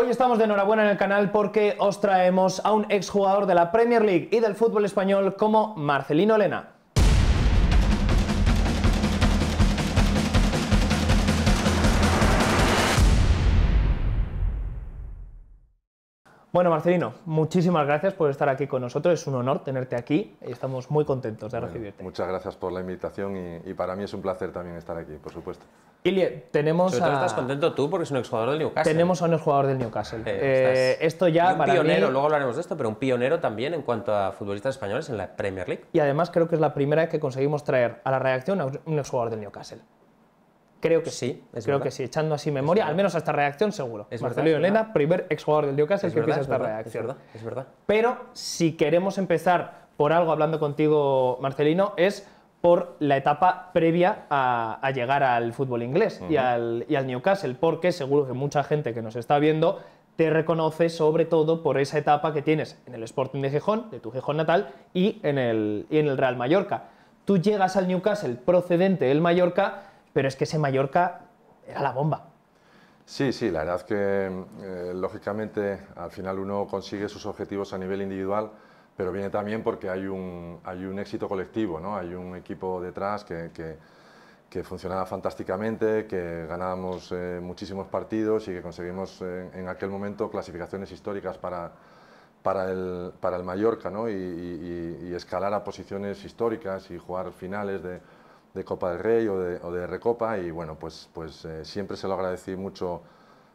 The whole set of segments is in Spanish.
Hoy estamos de enhorabuena en el canal porque os traemos a un exjugador de la Premier League y del fútbol español como Marcelino Lena. Bueno, Marcelino, muchísimas gracias por estar aquí con nosotros. Es un honor tenerte aquí y estamos muy contentos de recibirte. Muchas gracias por la invitación y, para mí es un placer también estar aquí, por supuesto. Ilie, tenemos a... estás contento tú porque es un exjugador del Newcastle. Tenemos a un exjugador del Newcastle. Eh, eh esto ya un pionero, luego hablaremos de esto, pero un pionero también en cuanto a futbolistas españoles en la Premier League. Y además creo que es la primera vez que conseguimos traer a la redacción a un exjugador del Newcastle. Creo que sí, creo que sí, echando así memoria, al menos esta reacción, seguro. Es Marcelo Elena, primer exjugador del Newcastle es que verdad, esta reacción. Es verdad, es verdad. Pero si queremos empezar por algo hablando contigo, Marcelino, es por la etapa previa a, llegar al fútbol inglés y, al, y al Newcastle, porque seguro que mucha gente que nos está viendo te reconoce sobre todo por esa etapa que tienes en el Sporting de Gijón, de tu Gijón natal, y en el, y en el Real Mallorca. Tú llegas al Newcastle procedente del Mallorca pero es que ese Mallorca era la bomba. Sí, sí, la verdad que eh, lógicamente al final uno consigue sus objetivos a nivel individual, pero viene también porque hay un, hay un éxito colectivo, ¿no? hay un equipo detrás que, funcionaba fantásticamente, que ganábamos eh, muchísimos partidos y que conseguimos eh, en, aquel momento clasificaciones históricas para, para, el, Mallorca ¿no? y escalar a posiciones históricas y jugar finales de de Copa del Rey o de, Recopa y bueno, pues, pues eh, siempre se lo agradecí mucho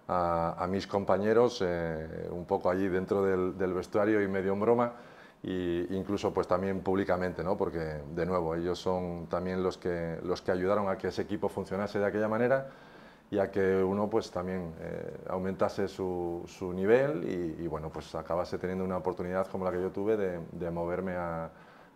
a, mis compañeros, eh, un poco allí dentro del, vestuario y medio en broma, e incluso pues también públicamente, ¿no? porque de nuevo ellos son también los que, los que ayudaron a que ese equipo funcionase de aquella manera y a que uno pues también eh, aumentase su, nivel y, bueno pues acabase teniendo una oportunidad como la que yo tuve de moverme a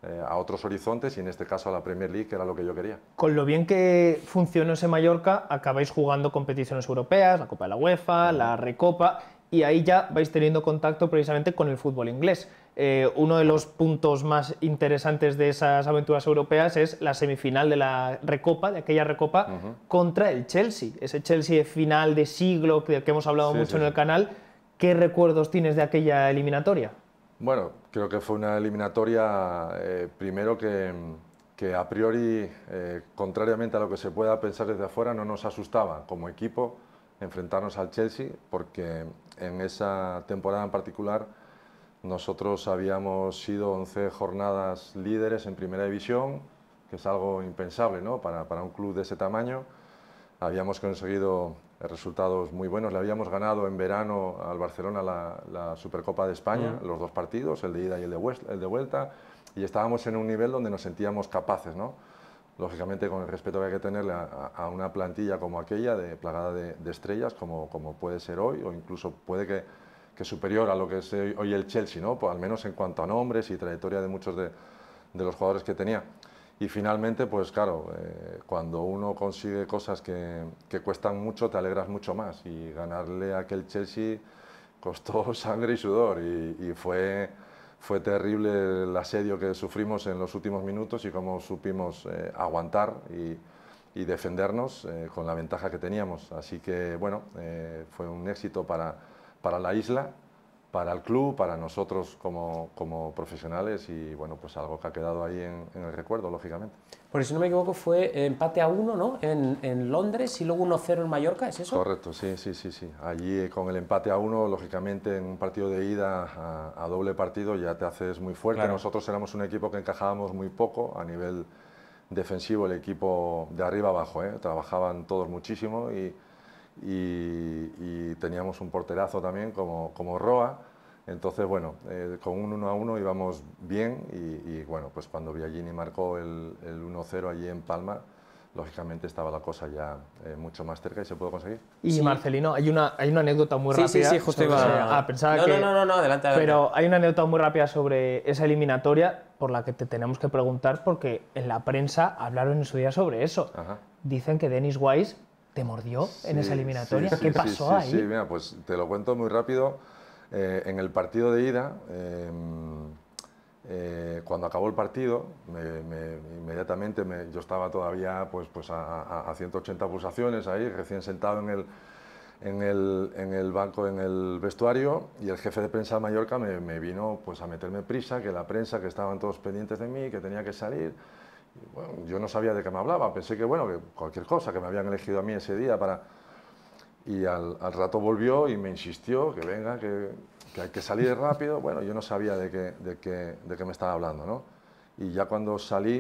eh, a otros horizontes y en este caso a la Premier League, que era lo que yo quería. Con lo bien que funcionó ese Mallorca, acabáis jugando competiciones europeas, la Copa de la UEFA, la Recopa, y ahí ya vais teniendo contacto precisamente con el fútbol inglés. Eh, uno de los puntos más interesantes de esas aventuras europeas es la semifinal de la Recopa, de aquella Recopa, contra el Chelsea. Ese Chelsea final de siglo del que hemos hablado mucho en el canal. ¿Qué recuerdos tienes de aquella eliminatoria? Bueno, creo que fue una eliminatoria eh, primero que, a priori, eh, contrariamente a lo que se pueda pensar desde afuera, no nos asustaba como equipo enfrentarnos al Chelsea, porque en esa temporada en particular nosotros habíamos sido 11 jornadas líderes en primera división, que es algo impensable ¿no? para, para un club de ese tamaño. Habíamos conseguido resultados muy buenos. Le habíamos ganado en verano al Barcelona la, Supercopa de España, los dos partidos, el de ida y el de, vuelta, y estábamos en un nivel donde nos sentíamos capaces, ¿no? Lógicamente, con el respeto que hay que tenerle a, una plantilla como aquella, de, plagada de, estrellas, como, puede ser hoy, o incluso puede que, que, superior a lo que es hoy el Chelsea, ¿no? Por pues al menos en cuanto a nombres y trayectoria de muchos de los jugadores que tenía. Y finalmente, pues claro, eh, cuando uno consigue cosas que, cuestan mucho, te alegras mucho más. Y ganarle a aquel Chelsea costó sangre y sudor. Y, fue, fue terrible el asedio que sufrimos en los últimos minutos y cómo supimos eh, aguantar y, defendernos eh, con la ventaja que teníamos. Así que, bueno, fue un éxito para, para la isla para el club, para nosotros como, profesionales y bueno, pues algo que ha quedado ahí en, el recuerdo, lógicamente. Porque si no me equivoco fue empate a uno, ¿no? En, Londres y luego 1-0 en Mallorca, ¿es eso? Correcto, sí, sí, sí, sí. Allí eh, con el empate a uno, lógicamente en un partido de ida a, doble partido ya te haces muy fuerte. Nosotros éramos un equipo que encajábamos muy poco a nivel defensivo, el equipo de arriba abajo, ¿eh? trabajaban todos muchísimo y y, teníamos un porterazo también como, como Roa. Entonces, bueno, eh, con un 1 a 1 íbamos bien y, bueno, pues cuando Biagini marcó el, el 1-0 allí en Palma, lógicamente estaba la cosa ya eh, mucho más cerca y se pudo conseguir. Y Marcelino, hay una, hay una anécdota muy rápida. Sí, sí, ah, que... no, no, no, no, adelante, Pero hay una anécdota muy rápida sobre esa eliminatoria por la que te tenemos que preguntar porque en la prensa hablaron en su día sobre eso. Dicen que Dennis Wise ¿Te mordió en esa eliminatoria? ¿Qué pasó ahí? Sí, mira, pues te lo cuento muy rápido. Eh, en el partido de ida, eh, cuando acabó el partido, inmediatamente yo estaba todavía pues, pues a, 180 pulsaciones ahí, recién sentado en el, en el, banco, en el vestuario, y el jefe de prensa de Mallorca me, vino pues, a meterme prisa, que la prensa, que estaban todos pendientes de mí, que tenía que salir yo no sabía de qué me hablaba, pensé que, bueno, que cualquier cosa, que me habían elegido a mí ese día para... Y al, rato volvió y me insistió que venga, que, hay que salir rápido. Bueno, yo no sabía de qué, de qué, de qué me estaba hablando, ¿no? Y ya cuando salí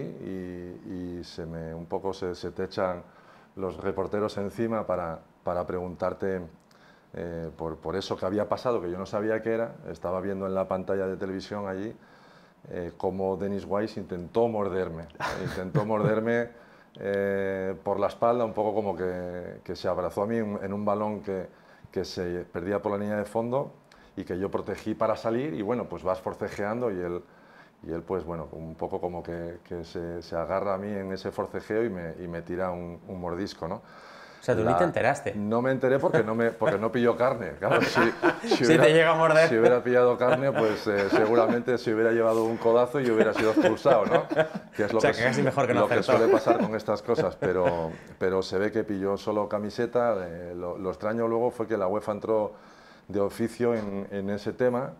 y, se me, un poco se, techan te los reporteros encima para, para preguntarte eh, por, por eso que había pasado, que yo no sabía qué era, estaba viendo en la pantalla de televisión allí eh, como Dennis Wise intentó morderme. Intentó morderme eh, por la espalda, un poco como que, se abrazó a mí en, un balón que, se perdía por la línea de fondo y que yo protegí para salir y bueno, pues vas forcejeando y él, pues bueno, un poco como que, se, agarra a mí en ese forcejeo y me, tira un, un mordisco, ¿no? O sea, tú ni te enteraste. No me enteré porque no, me, porque no pilló carne. Claro, si, te llega a morder. Si hubiera pillado carne, pues eh, seguramente se hubiera llevado un codazo y hubiera sido expulsado, ¿no? Que es lo que, mejor suele pasar con estas cosas, pero, pero se ve que pilló solo camiseta. Eh, lo, extraño luego fue que la UEFA entró de oficio en, en, ese tema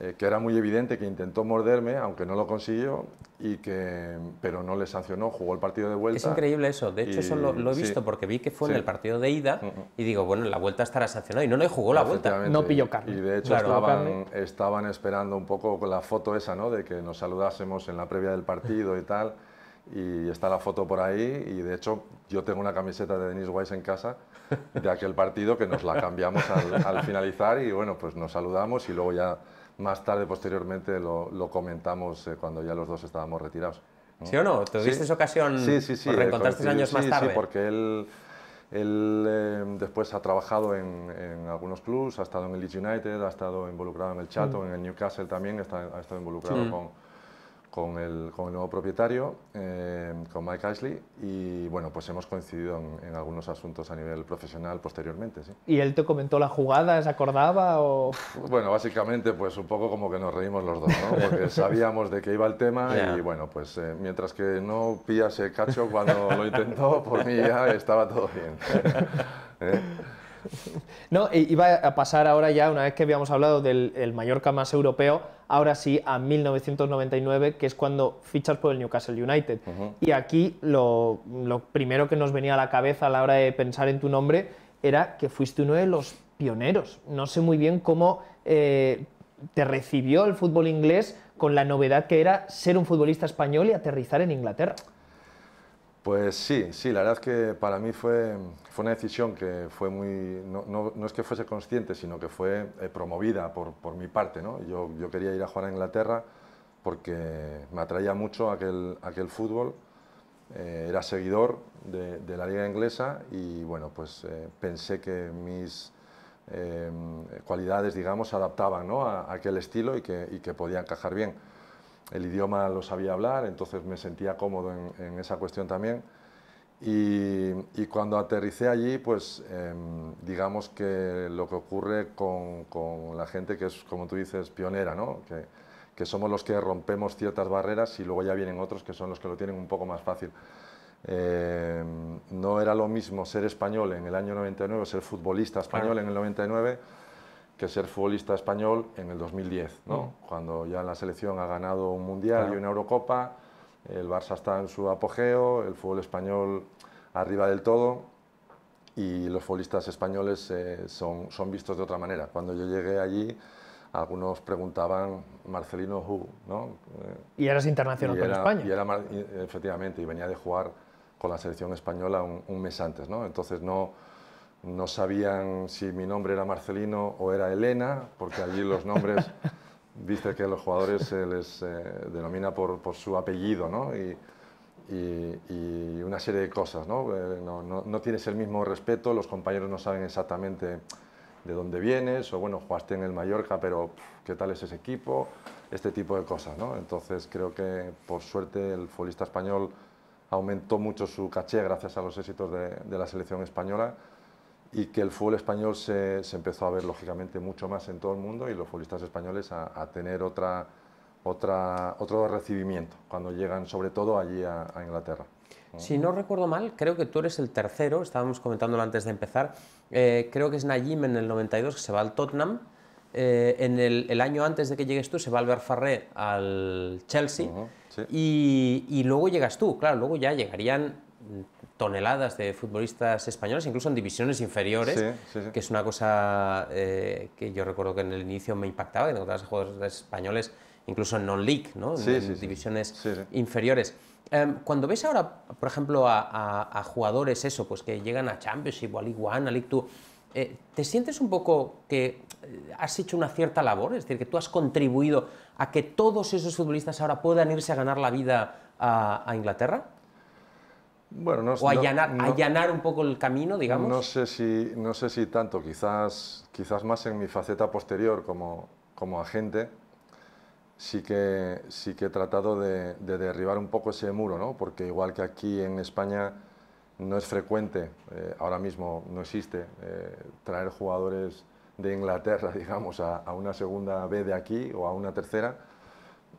eh, que era muy evidente que intentó morderme, aunque no lo consiguió, y que, pero no le sancionó, jugó el partido de vuelta. Es increíble eso, de hecho eso lo, he visto porque vi que fue en el partido de ida mm, mm. y digo, bueno, la vuelta estará sancionada y no le jugó la vuelta. No pilló carne. Y de hecho estaban, esperando un poco la foto esa, ¿no? De que nos saludásemos en la previa del partido y tal. Y está la foto por ahí y de hecho yo tengo una camiseta de Denis Weiss en casa de aquel partido que nos la cambiamos al, al finalizar y bueno, pues nos saludamos y luego ya más tarde, posteriormente, lo, comentamos eh, cuando ya los dos estábamos retirados. ¿Sí o no? ¿Tuviste esa ocasión? Sí, sí, sí. Eh, años más tarde? Sí, porque él, él em, después ha trabajado en, algunos clubs, ha estado en el Leeds United, ha estado involucrado en el Chato, mm. en el Newcastle también, ha estado involucrado con con el, nuevo propietario, eh, con Mike Ashley, y bueno, pues hemos coincidido en, algunos asuntos a nivel profesional posteriormente. ¿Y él te comentó la jugada? ¿Se acordaba? O... Bueno, básicamente pues un poco como que nos reímos los dos, ¿no? porque sabíamos de qué iba el tema y bueno, pues eh, mientras que no pillase cacho cuando lo intentó, por mí ya estaba todo bien. ¿Eh? No, iba a pasar ahora ya, una vez que habíamos hablado del Mallorca más europeo, ahora sí a 1999, que es cuando fichas por el Newcastle United. Y aquí lo, primero que nos venía a la cabeza a la hora de pensar en tu nombre era que fuiste uno de los pioneros. No sé muy bien cómo eh, te recibió el fútbol inglés con la novedad que era ser un futbolista español y aterrizar en Inglaterra. Pues sí, sí, la verdad es que para mí fue, una decisión que fue muy, no, es que fuese consciente, sino que fue eh, promovida por, mi parte. ¿no? Yo, quería ir a jugar a Inglaterra porque me atraía mucho aquel, aquel fútbol, eh, era seguidor de, la liga inglesa y bueno, pues eh, pensé que mis cualidades, digamos, adaptaban ¿no? a, aquel estilo y que, y que podía encajar bien el idioma lo sabía hablar, entonces me sentía cómodo en, esa cuestión también. Y, cuando aterricé allí, pues em, digamos que lo que ocurre con, la gente que es, como tú dices, pionera, ¿no? Que, somos los que rompemos ciertas barreras y luego ya vienen otros que son los que lo tienen un poco más fácil. Em, no era lo mismo ser español en el año 99, ser futbolista español en el 99 que ser futbolista español en el 2010, ¿no? Mm. cuando ya la selección ha ganado un Mundial y una Eurocopa, el Barça está en su apogeo, el fútbol español arriba del todo y los futbolistas españoles eh, son, son vistos de otra manera. Cuando yo llegué allí, algunos preguntaban Marcelino Who, ¿no? Y eras internacional con España. Y era, efectivamente, y venía de jugar con la selección española un, un mes antes, ¿no? Entonces no no sabían si mi nombre era Marcelino o era Elena, porque allí los nombres, viste que a los jugadores se les eh, denomina por, su apellido, ¿no? Y, una serie de cosas, eh, ¿no? no, tienes el mismo respeto, los compañeros no saben exactamente de dónde vienes, o bueno, jugaste en el Mallorca, pero ¿qué tal es ese equipo? Este tipo de cosas, ¿no? Entonces creo que por suerte el futbolista español aumentó mucho su caché gracias a los éxitos de la selección española y que el fútbol español se, se, empezó a ver lógicamente mucho más en todo el mundo y los futbolistas españoles a, tener otra, otra, otro recibimiento cuando llegan sobre todo allí a, Inglaterra. Si no recuerdo mal, creo que tú eres el tercero, estábamos comentándolo antes de empezar, eh, creo que es Najim en el 92 que se va al Tottenham, eh, en el, año antes de que llegues tú se va Albert Farré al Chelsea y, y luego llegas tú, claro, luego ya llegarían toneladas de futbolistas españoles, incluso en divisiones inferiores, que es una cosa eh, que yo recuerdo que en el inicio me impactaba, que encontrabas jugadores españoles incluso en non-league, ¿no? en, divisiones inferiores. Em, cuando ves ahora, por ejemplo, a, jugadores eso, pues que llegan a Championship o a League One, a League Two, eh, ¿te sientes un poco que eh, has hecho una cierta labor? Es decir, que tú has contribuido a que todos esos futbolistas ahora puedan irse a ganar la vida a Inglaterra? o allanar, un poco el camino, digamos. No sé si, no sé si tanto, quizás, quizás más en mi faceta posterior como, como agente, sí que, sí que he tratado de, derribar un poco ese muro, porque igual que aquí en España no es frecuente, eh, ahora mismo no existe, eh, traer jugadores de Inglaterra, digamos, a, a, una segunda B de aquí o a una tercera,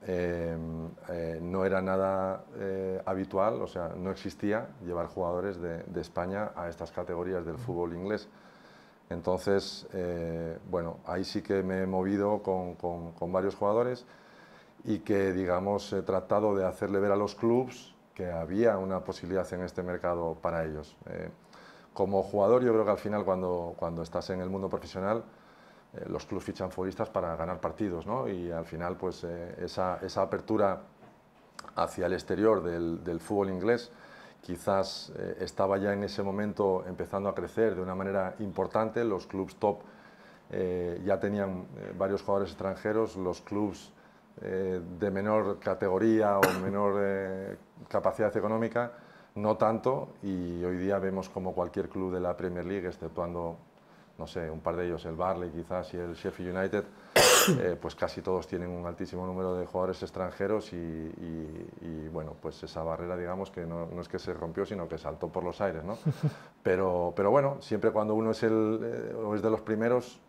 Em, eh, no era nada eh, habitual, o sea, no existía llevar jugadores de, España a estas categorías del fútbol inglés. Entonces, eh, bueno, ahí sí que me he movido con, varios jugadores y que, digamos, he tratado de hacerle ver a los clubes que había una posibilidad en este mercado para ellos. como jugador, yo creo que al final, cuando, cuando estás en el mundo profesional, eh, los clubes fichan futbolistas para ganar partidos, ¿no? Y al final, pues eh, esa, apertura hacia el exterior del, fútbol inglés quizás eh, estaba ya en ese momento empezando a crecer de una manera importante. Los clubes top ya tenían varios jugadores extranjeros, los clubes de menor categoría o menor capacidad económica no tanto y hoy día vemos como cualquier club de la Premier League, exceptuando no sé, un par de ellos, el Barley quizás y el Sheffield United, eh, pues casi todos tienen un altísimo número de jugadores extranjeros y, bueno, pues esa barrera digamos que no, es que se rompió, sino que saltó por los aires, ¿no? Pero, pero bueno, siempre cuando uno es, el, eh, es de los primeros,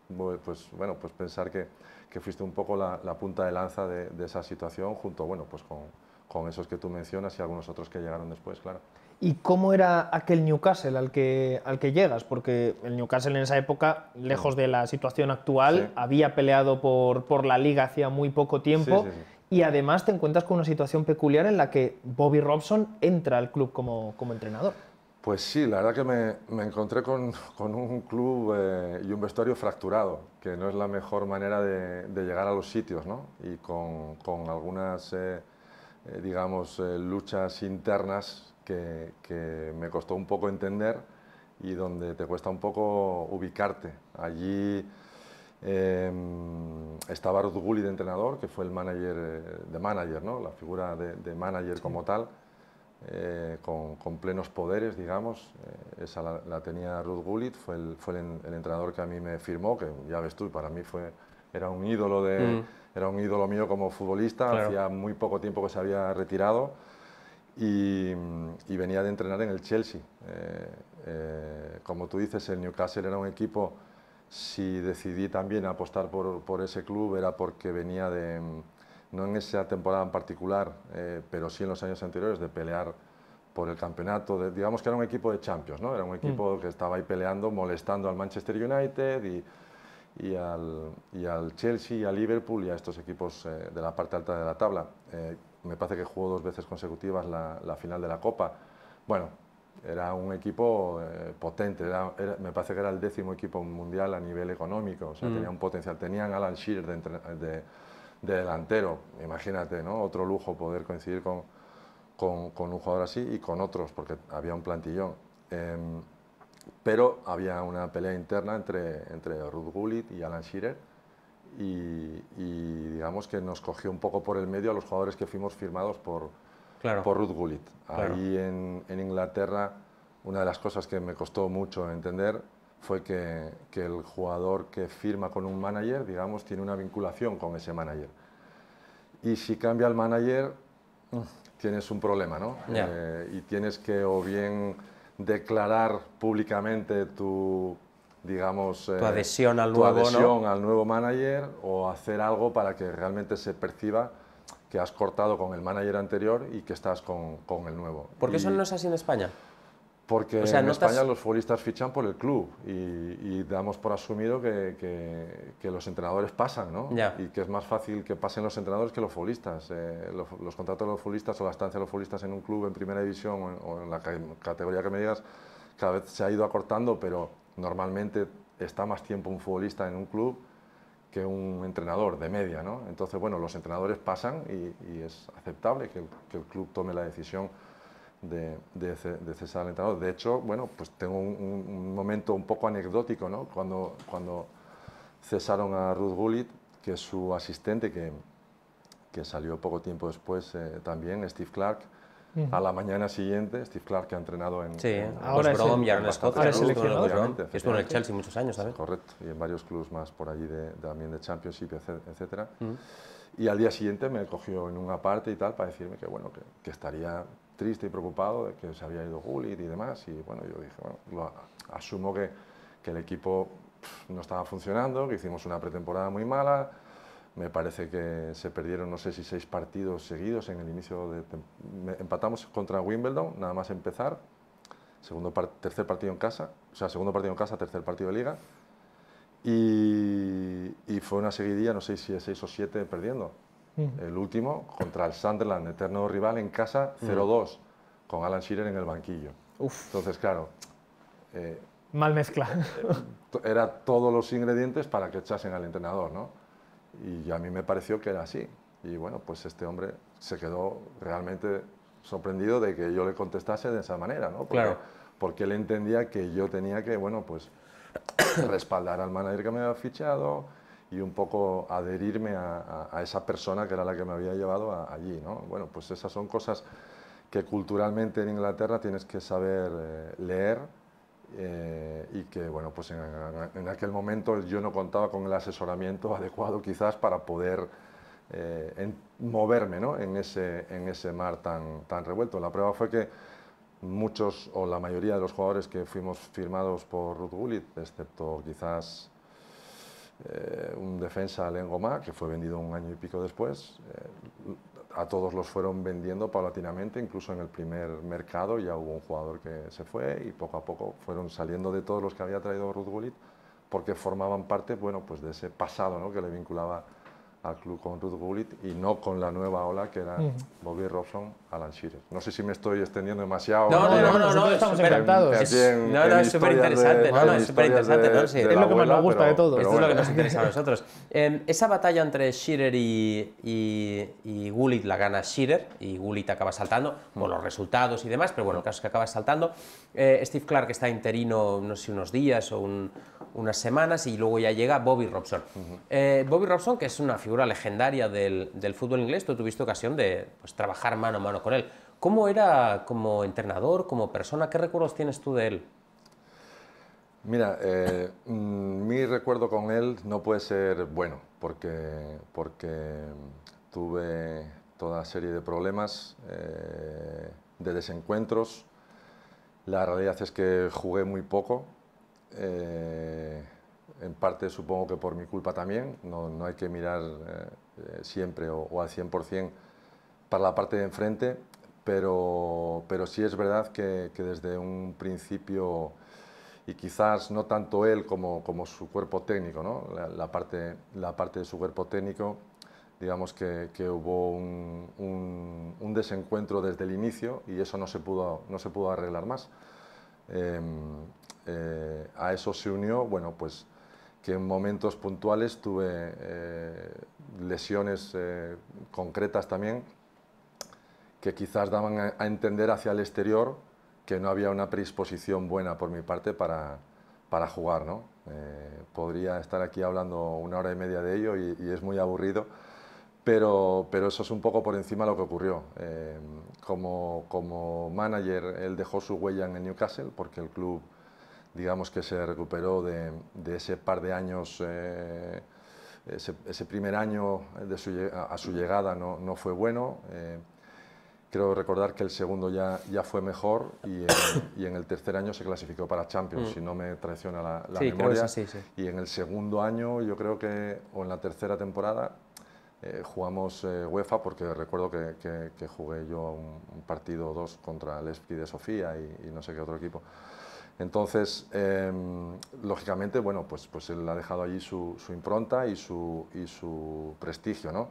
pues bueno, pues pensar que, que fuiste un poco la, punta de lanza de, esa situación junto, bueno, pues con esos que tú mencionas y algunos otros que llegaron después, claro. ¿Y cómo era aquel Newcastle al que, al que llegas? Porque el Newcastle en esa época, lejos de la situación actual, había peleado por, la liga hacía muy poco tiempo. y además te encuentras con una situación peculiar en la que Bobby Robson entra al club como, entrenador. Pues sí, la verdad que me, encontré con, un club eh, y un vestuario fracturado, que no es la mejor manera de, llegar a los sitios, ¿no? Y con, algunas, eh, eh, digamos, luchas internas que, me costó un poco entender y donde te cuesta un poco ubicarte. Allí em, estaba Ruth Gullit entrenador, que fue el manager eh, de manager, ¿no? la figura de, manager como tal, eh, con, plenos poderes, digamos. Eh, esa la, tenía Ruth Gullit, fue, el, entrenador que a mí me firmó, que ya ves tú, para mí era, un ídolo de, mm. era un ídolo mío como futbolista, hacía muy poco tiempo que se había retirado y, venía de entrenar en el Chelsea. Eh, eh, como tú dices, el Newcastle era un equipo, si decidí también apostar por, ese club era porque venía de, no en esa temporada en particular, eh, pero sí en los años anteriores, de pelear por el campeonato, digamos que era un equipo de Champions, ¿no? Era un equipo mm. que estaba ahí peleando, molestando al Manchester United y, y, al, Chelsea, y al Liverpool y a estos equipos de la parte alta de la tabla me parece que jugó dos veces consecutivas la, final de la Copa. Bueno, era un equipo eh, potente, me parece que era el décimo equipo mundial a nivel económico, o sea, mm. tenía un potencial. Tenían Alan Shearer de, delantero, imagínate, ¿no? Otro lujo poder coincidir con, un jugador así y con otros, porque había un plantillón. Em, pero había una pelea interna entre, entre Ruth Gullit y Alan Shearer, y, digamos que nos cogió un poco por el medio a los jugadores que fuimos firmados por, Ruth Gullit. Ahí en, Inglaterra, una de las cosas que me costó mucho entender fue que, el jugador que firma con un manager, digamos, tiene una vinculación con ese manager. Y si cambia el manager, tienes un problema, ¿no? Eh, y tienes que o bien declarar públicamente tu digamos, eh, tu adhesión, al, nuevo, manager o hacer algo para que realmente se perciba que has cortado con el manager anterior y que estás con, el nuevo. ¿Por qué eso no es así en España? Porque en España los futbolistas fichan por el club y, damos por asumido que, los entrenadores pasan, ¿no? Y que es más fácil que pasen los entrenadores que los futbolistas. Eh, los, contratos de los futbolistas o la estancia de los futbolistas en un club en primera división o en la categoría que me digas, cada vez se ha ido acortando, pero normalmente está más tiempo un futbolista en un club que un entrenador de media, Entonces, bueno, los entrenadores pasan y, es aceptable que el, club tome la decisión de, cesar al entrenador. De hecho, bueno, pues tengo un, momento un poco anecdótico, ¿no? Cuando, cesaron a Ruth Gullit, que es su asistente, que, salió poco tiempo después eh, también, Steve Clark, Mm. A la mañana siguiente, Steve Clark, que ha entrenado en, sí, ¿eh? ahora es Estuvo en el Chelsea muchos años también. ¿eh? Correcto, y en varios clubes más por allí de, también de Championship, etc. Mm. Y al día siguiente me cogió en una parte y tal para decirme que, bueno, que, estaría triste y preocupado de que se había ido Gullit y demás. Y bueno, yo dije, bueno, asumo que, el equipo no estaba funcionando, que hicimos una pretemporada muy mala, me parece que se perdieron no sé si seis partidos seguidos en el inicio de empatamos contra Wimbledon nada más empezar segundo tercer partido en casa o sea segundo partido en casa tercer partido de liga y, fue una seguidilla no sé si es seis o siete perdiendo mm. el último contra el Sunderland eterno rival en casa 0-2 mm. con Alan Shearer en el banquillo entonces claro eh, mal mezcla eh, eh, era todos los ingredientes para que echasen al entrenador no y a mí me pareció que era así. Y bueno, pues este hombre se quedó realmente sorprendido de que yo le contestase de esa manera, ¿no? Porque, Porque él entendía que yo tenía que, bueno, pues respaldar al manager que me había fichado y un poco adherirme a, esa persona que era la que me había llevado allí, ¿no? Bueno, pues esas son cosas que culturalmente en Inglaterra tienes que saber eh, leer eh, y que bueno, pues en, aquel momento yo no contaba con el asesoramiento adecuado quizás para poder eh, moverme ¿no? en, ese, en ese mar tan, tan revuelto. La prueba fue que muchos o la mayoría de los jugadores que fuimos firmados por Ruth Gullit, excepto quizás eh, un defensa Lengoma, que fue vendido un año y pico después, a todos los fueron vendiendo paulatinamente, incluso en el primer mercado ya hubo un jugador que se fue y poco a poco fueron saliendo de todos los que había traído Ruth Gullit porque formaban parte bueno, pues de ese pasado ¿no? que le vinculaba al club con Ruth Gullit y no con la nueva ola que era Bobby Robson, Alan Shearer. No sé si me estoy extendiendo demasiado. No, no, no, estamos encantados. no, no, es súper interesante, no, es interesante. es lo que más nos gusta de todo. es lo que nos interesa a nosotros. esa batalla entre Shearer y, Gullit la gana Shearer y Gullit acaba saltando por los resultados y demás, pero bueno, el caso es que acaba saltando. Eh, Steve Clark está interino, no sé, unos días o un unas semanas y luego ya llega Bobby Robson. Eh, Bobby Robson, que es una figura legendaria del, fútbol inglés, tú tuviste ocasión de pues, trabajar mano a mano con él. ¿Cómo era como entrenador, como persona? ¿Qué recuerdos tienes tú de él? Mira, eh, mm, mi recuerdo con él no puede ser bueno, porque, porque tuve toda serie de problemas, eh, de desencuentros. La realidad es que jugué muy poco, eh, en parte supongo que por mi culpa también, no, hay que mirar eh, eh, siempre o, al 100% para la parte de enfrente, pero, pero sí es verdad que, desde un principio, y quizás no tanto él como, como su cuerpo técnico, la, parte, la parte de su cuerpo técnico, digamos que, hubo un, desencuentro desde el inicio y eso no se pudo, no se pudo arreglar más. Em, eh, a eso se unió, bueno, pues que en momentos puntuales tuve eh, lesiones eh, concretas también que quizás daban a, entender hacia el exterior que no había una predisposición buena por mi parte para, jugar. podría estar aquí hablando una hora y media de ello y, es muy aburrido, pero, eso es un poco por encima de lo que ocurrió. como, como manager, él dejó su huella en el Newcastle porque el club digamos que se recuperó de, de ese par de años, eh, ese, ese, primer año de su, a, su llegada no, no fue bueno. Eh, creo recordar que el segundo ya, ya fue mejor y, y, en el tercer año se clasificó para Champions, mm. si no me traiciona la, la memoria. Y en el segundo año, yo creo que, o en la tercera temporada, eh, jugamos eh, UEFA porque recuerdo que, que, que jugué yo un, partido o dos contra el de Sofía y, y no sé qué otro equipo. Entonces, em, lógicamente, bueno, pues, pues, él ha dejado allí su, impronta y su, prestigio, ¿no?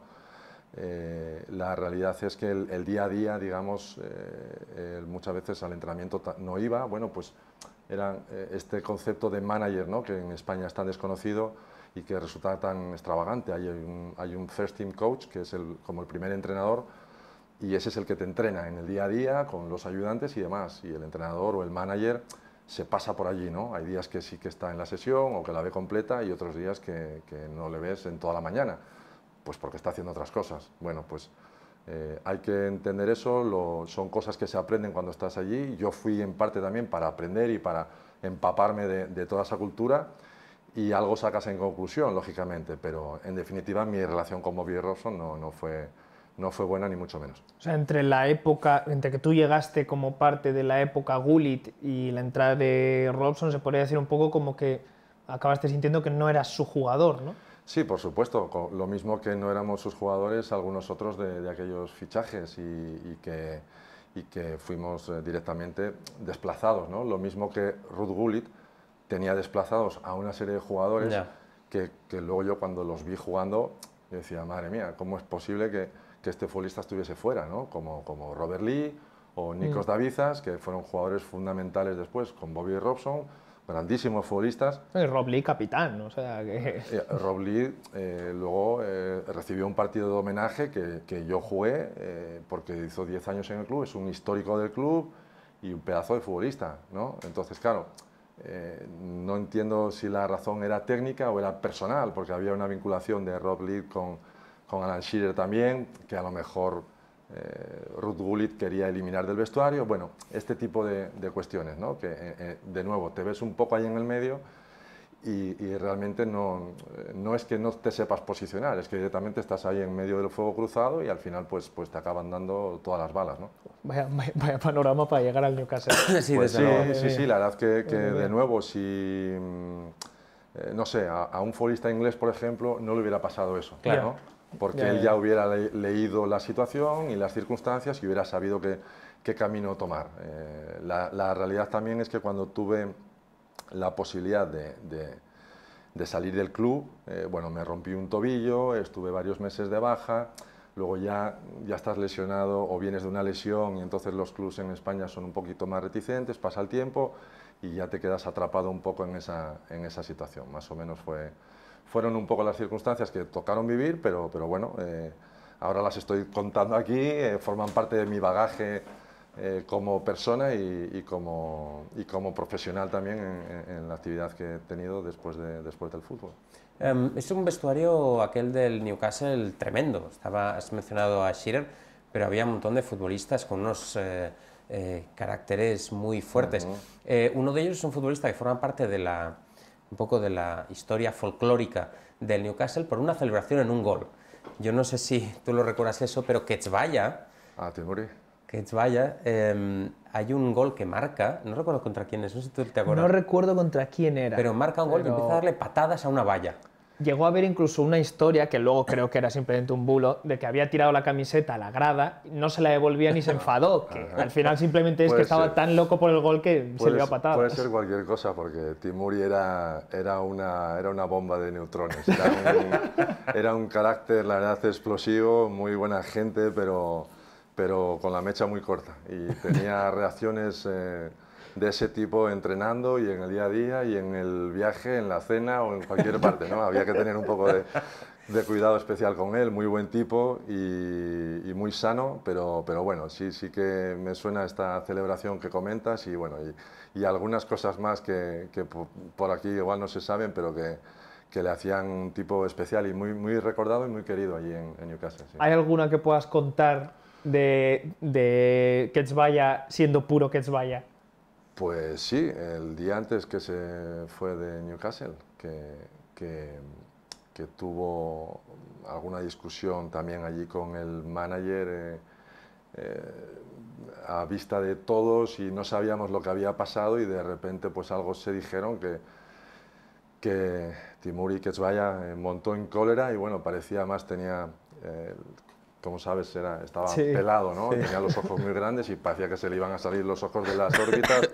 Eh, la realidad es que el, día a día, digamos, eh, muchas veces al entrenamiento no iba, bueno, pues era eh, este concepto de manager, ¿no? Que en España es tan desconocido y que resulta tan extravagante. Hay un, first team coach, que es como el primer entrenador, y ese es el que te entrena en el día a día con los ayudantes y demás. Y el entrenador o el manager se pasa por allí, ¿no? Hay días que sí que está en la sesión o que la ve completa y otros días que, no le ves en toda la mañana, pues porque está haciendo otras cosas. Bueno, pues eh, hay que entender eso, lo, son cosas que se aprenden cuando estás allí. Yo fui en parte también para aprender y para empaparme de, toda esa cultura y algo sacas en conclusión, lógicamente, pero en definitiva mi relación con Bobby Robson no fue no fue buena ni mucho menos. O sea, entre la época, entre que tú llegaste como parte de la época Gullit y la entrada de Robson, se podría decir un poco como que acabaste sintiendo que no eras su jugador, ¿no? Sí, por supuesto, lo mismo que no éramos sus jugadores algunos otros de, aquellos fichajes y, que, y, que, fuimos eh, directamente desplazados, ¿no? Lo mismo que Ruth Gullit tenía desplazados a una serie de jugadores que, que luego yo cuando los vi jugando, decía, madre mía, ¿cómo es posible que, que este futbolista estuviese fuera, ¿no? como, como Robert Lee o Nikos mm. Davizas, que fueron jugadores fundamentales después con Bobby Robson, grandísimos futbolistas. Y Rob Lee capitán, o sea que... Rob Lee eh, luego eh, recibió un partido de homenaje que, yo jugué eh, porque hizo 10 años en el club, es un histórico del club y un pedazo de futbolista, ¿no? Entonces, claro, no entiendo si la razón era técnica o era personal, porque había una vinculación de Rob Lee con con Alan Shearer también, que a lo mejor eh, Ruth Gullit quería eliminar del vestuario. Bueno, este tipo de, cuestiones, ¿no? que eh, eh, de nuevo te ves un poco ahí en el medio y, realmente no, no, es que no te sepas posicionar, es que directamente estás ahí en medio del fuego cruzado y al final pues, pues te acaban dando todas las balas. ¿no? Vaya, panorama para llegar al Newcastle. sí, pues sí, sí, la verdad que, de nuevo, si... Mm, no sé, a, un futbolista inglés, por ejemplo, no le hubiera pasado eso. ¿no? porque él ya hubiera leído la situación y las circunstancias y hubiera sabido qué, camino tomar. Eh, la, realidad también es que cuando tuve la posibilidad de, salir del club, eh, bueno, me rompí un tobillo, estuve varios meses de baja, luego ya, ya estás lesionado o vienes de una lesión y entonces los clubes en España son un poquito más reticentes, pasa el tiempo y ya te quedas atrapado un poco en esa, en esa situación, más o menos fue fueron un poco las circunstancias que tocaron vivir, pero, pero bueno, eh, ahora las estoy contando aquí, eh, forman parte de mi bagaje eh, como persona y, como, y como profesional también en, la actividad que he tenido después, de, después del fútbol. Em, es un vestuario aquel del Newcastle tremendo. Estaba, has mencionado a Shearer, pero había un montón de futbolistas con unos caracteres muy fuertes. uno de ellos es un futbolista que forma parte de la, un poco de la historia folclórica del Newcastle por una celebración en un gol. Yo no sé si tú lo recuerdas eso, pero Ketsvaya, Ah, te morí. Em, hay un gol que marca, no recuerdo contra quién es, no sé si tú te acuerdas. No recuerdo contra quién era. Pero marca un gol que empieza a darle patadas a una valla. Llegó a haber incluso una historia, que luego creo que era simplemente un bulo, de que había tirado la camiseta a la grada, no se la devolvía ni se enfadó. Que al final simplemente es que estaba tan loco por el gol que se dio a patadas. Puede ser cualquier cosa, porque Timuri era, era, una, era una bomba de neutrones. Era un, carácter, la verdad, explosivo, muy buena gente, pero, pero con la mecha muy corta. Y tenía reacciones... Eh, de ese tipo entrenando y en el día a día y en el viaje, en la cena o en cualquier parte, ¿no? Había que tener un poco de, cuidado especial con él, muy buen tipo y, muy sano, pero, pero bueno, sí, sí que me suena esta celebración que comentas y bueno, y, algunas cosas más que, por aquí igual no se saben, pero que, le hacían un tipo especial y muy, muy recordado y muy querido allí en, Newcastle. ¿Hay alguna que puedas contar de, de vaya siendo puro vaya pues sí, el día antes que se fue de Newcastle, que, tuvo alguna discusión también allí con el manager eh, eh, a vista de todos y no sabíamos lo que había pasado y de repente pues algo se dijeron que, que Timur eh, montó en cólera y bueno, parecía más, tenía como sabes, estaba pelado, ¿no? Tenía los ojos muy grandes y parecía que se le iban a salir los ojos de las órbitas.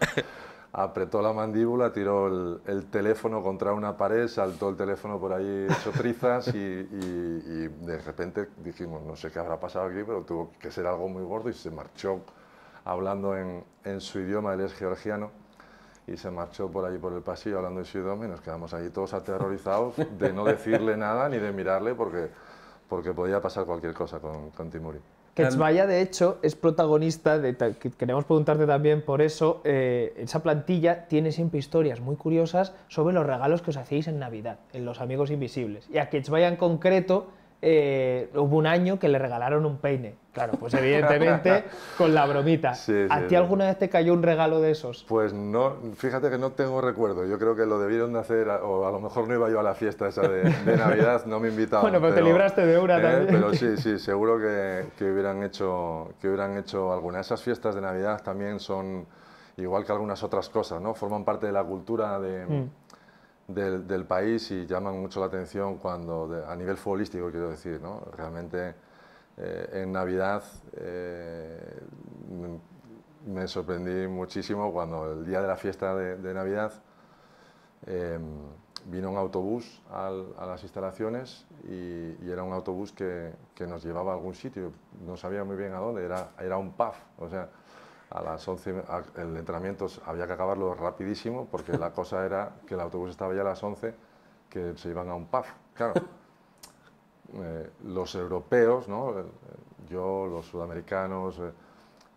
Apretó la mandíbula, tiró el, teléfono contra una pared, saltó el teléfono por ahí hecho trizas y, de repente dijimos, no sé qué habrá pasado aquí, pero tuvo que ser algo muy gordo y se marchó hablando en, su idioma, él es georgiano y se marchó por allí por el pasillo hablando en su idioma y nos quedamos allí todos aterrorizados de no decirle nada ni de mirarle porque porque podía pasar cualquier cosa con, con Timuri. vaya de hecho, es protagonista, de, queremos preguntarte también por eso, eh, esa plantilla tiene siempre historias muy curiosas sobre los regalos que os hacéis en Navidad, en los Amigos Invisibles. Y a Quetzvaya en concreto eh, hubo un año que le regalaron un peine. Claro, pues evidentemente con la bromita. ¿A ti alguna vez te cayó un regalo de esos? Pues no, fíjate que no tengo recuerdo. Yo creo que lo debieron de hacer, o a lo mejor no iba yo a la fiesta esa de, Navidad, no me invitaban. Bueno, pero, te libraste de una eh, también. Pero sí, sí, seguro que, hubieran hecho, que hubieran hecho alguna. Esas fiestas de Navidad también son, igual que algunas otras cosas, ¿no? Forman parte de la cultura de... Mm del, país y llaman mucho la atención cuando, a nivel futbolístico quiero decir, realmente eh, en Navidad eh, me sorprendí muchísimo cuando el día de la fiesta de, Navidad em, vino un autobús a las instalaciones y, era un autobús que, nos llevaba a algún sitio, no sabía muy bien a dónde, era, era un puff o sea, a las 11, el entrenamiento había que acabarlo rapidísimo porque la cosa era que el autobús estaba ya a las 11, que se iban a un pub. Claro, eh, los europeos, ¿no? Eh, yo, los sudamericanos, eh,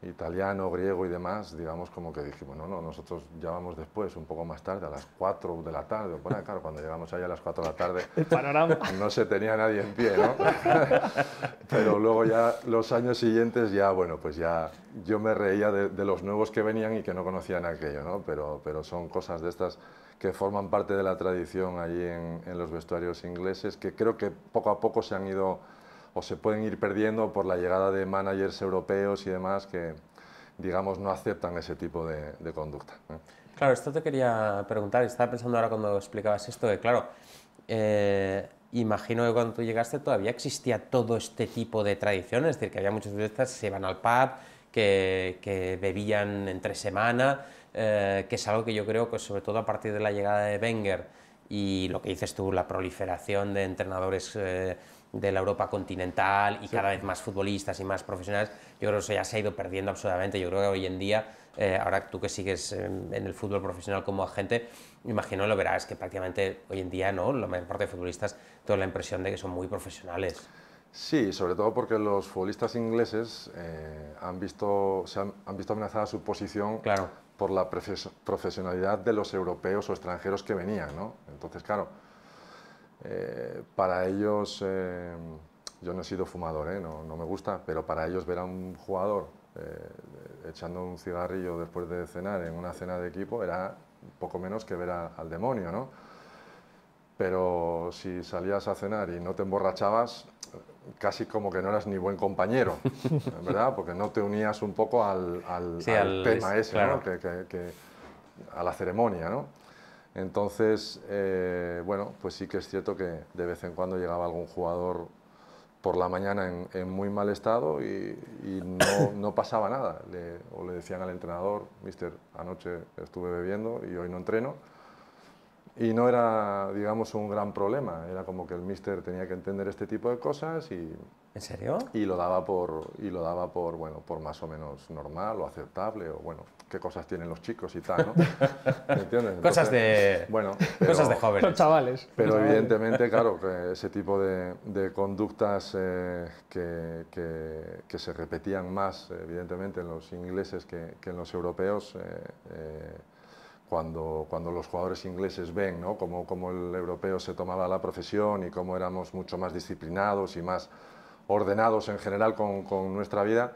italiano, griego y demás, digamos como que dijimos, no, no, nosotros ya vamos después, un poco más tarde, a las 4 de la tarde, bueno, claro, cuando llegamos allá a las 4 de la tarde, panorama. no se tenía nadie en pie, ¿no? Pero luego ya los años siguientes ya, bueno, pues ya yo me reía de, los nuevos que venían y que no conocían aquello, ¿no? Pero, pero son cosas de estas que forman parte de la tradición allí en, en los vestuarios ingleses, que creo que poco a poco se han ido o se pueden ir perdiendo por la llegada de managers europeos y demás que, digamos, no aceptan ese tipo de, conducta. Claro, esto te quería preguntar, estaba pensando ahora cuando explicabas esto, de, claro, eh, imagino que cuando tú llegaste todavía existía todo este tipo de tradiciones es decir, que había muchos turistas que se iban al pub, que, bebían entre semana, eh, que es algo que yo creo que sobre todo a partir de la llegada de Wenger y lo que dices tú, la proliferación de entrenadores... Eh, de la Europa continental y cada vez más futbolistas y más profesionales, yo creo que eso ya se ha ido perdiendo absolutamente. Yo creo que hoy en día, eh, ahora tú que sigues em, en el fútbol profesional como agente, me imagino lo verás que prácticamente hoy en día, ¿no? La mayor parte de futbolistas, toda la impresión de que son muy profesionales. Sí, sobre todo porque los futbolistas ingleses eh, han, visto, se han, han, visto amenazada su posición claro. por la profesionalidad de los europeos o extranjeros que venían, ¿no? Entonces, claro, eh, para ellos, eh, yo no he sido fumador, eh, no, me gusta, pero para ellos ver a un jugador echando un cigarrillo después de cenar en una cena de equipo era poco menos que ver al demonio, ¿no? Pero si salías a cenar y no te emborrachabas, casi como que no eras ni buen compañero, ¿verdad? Porque no te unías un poco al, tema ese, a la ceremonia, ¿no? Entonces, eh, bueno, pues sí que es cierto que de vez en cuando llegaba algún jugador por la mañana en, muy mal estado y, no, pasaba nada. o le decían al entrenador, mister, anoche estuve bebiendo y hoy no entreno. Y no era, digamos, un gran problema. Era como que el mister tenía que entender este tipo de cosas y... ¿En serio? Y lo daba por, y lo daba por, bueno, por más o menos normal o aceptable o, bueno, qué cosas tienen los chicos y tal, ¿no? entiendes? cosas de... Bueno, cosas de jóvenes. Los chavales. Pero evidentemente, claro, ese tipo de, conductas eh, que, se repetían más, evidentemente, en los ingleses que, en los europeos, eh, eh, cuando, cuando los jugadores ingleses ven ¿no? cómo, el europeo se tomaba la profesión y cómo éramos mucho más disciplinados y más ordenados en general con, con nuestra vida,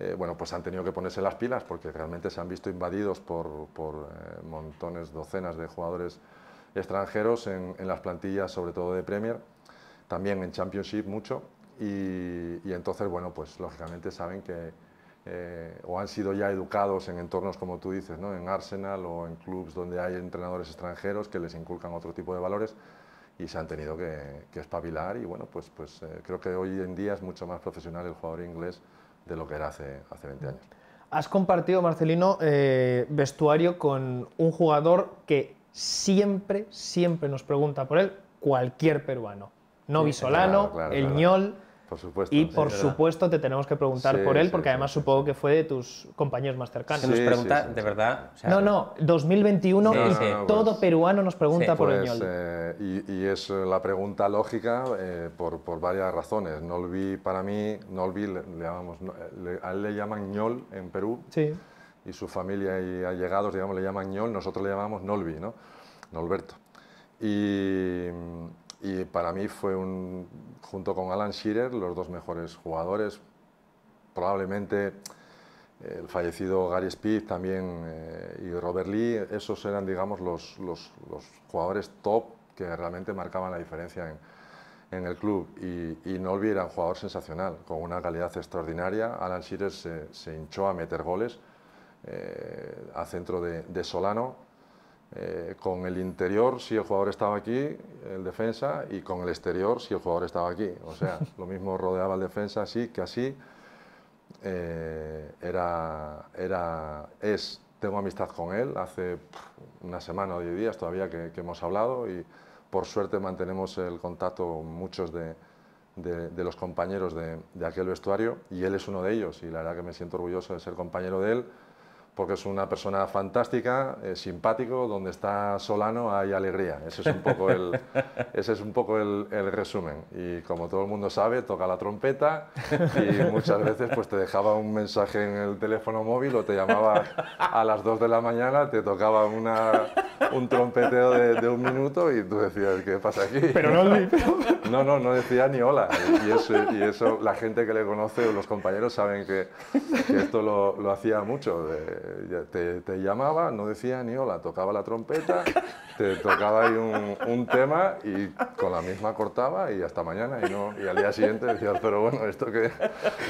eh, bueno, pues han tenido que ponerse las pilas porque realmente se han visto invadidos por, eh, montones, docenas de jugadores extranjeros en, las plantillas, sobre todo de Premier, también en Championship mucho, y, entonces, bueno, pues lógicamente saben que, eh, o han sido ya educados en entornos como tú dices, ¿no? en Arsenal o en clubes donde hay entrenadores extranjeros que les inculcan otro tipo de valores y se han tenido que, que espabilar y bueno, pues, pues creo que hoy en día es mucho más profesional el jugador inglés de lo que era hace, 20 años. Has compartido, Marcelino, eh, vestuario con un jugador que siempre, siempre nos pregunta por él cualquier peruano. No Solano, el ñol y por supuesto te tenemos que preguntar por él, porque además supongo que fue de tus compañeros más cercanos. nos pregunta, de verdad. no, no, 2021 y pues todo peruano nos pregunta por el pues, Ñol. Eh, y, es la pregunta lógica eh, por, varias razones. Nolvi, para mí, le, llamamos, a él le llaman Ñol en Perú. Y su familia y allegados, digamos, le llaman Ñol, nosotros le llamamos Nolvi, ¿no? Nolberto. Y y para mí fue, un, junto con Alan Shearer, los dos mejores jugadores. Probablemente eh, el fallecido Gary Speed también eh, y Robert Lee, esos eran, digamos, los, jugadores top que realmente marcaban la diferencia en, el club. Y, y no un jugador sensacional, con una calidad extraordinaria. Alan Shearer se, hinchó a meter goles eh, a centro de Solano eh, con el interior si el jugador estaba aquí, el defensa, y con el exterior si el jugador estaba aquí. O sea, lo mismo rodeaba al defensa así que así. Eh, era, es, tengo amistad con él, hace una semana o diez días todavía que, hemos hablado y por suerte mantenemos el contacto muchos de, los compañeros de aquel vestuario y él es uno de ellos y la verdad que me siento orgulloso de ser compañero de él porque es una persona fantástica, eh, simpático, donde está Solano hay alegría. Ese es un poco, el, ese es un poco resumen. Y como todo el mundo sabe, toca la trompeta y muchas veces pues, te dejaba un mensaje en el teléfono móvil o te llamaba a las 2 de la mañana, te tocaba una un trompeteo de, un minuto y tú decías, ¿qué pasa aquí? Pero no, no, no, no decía ni hola. Y eso, la gente que le conoce o los compañeros saben que, esto lo, hacía mucho. te, llamaba, no decía ni hola, tocaba la trompeta, te tocaba ahí un, tema y con la misma cortaba y hasta mañana. Y, no, y al día siguiente decías, pero bueno, ¿esto qué,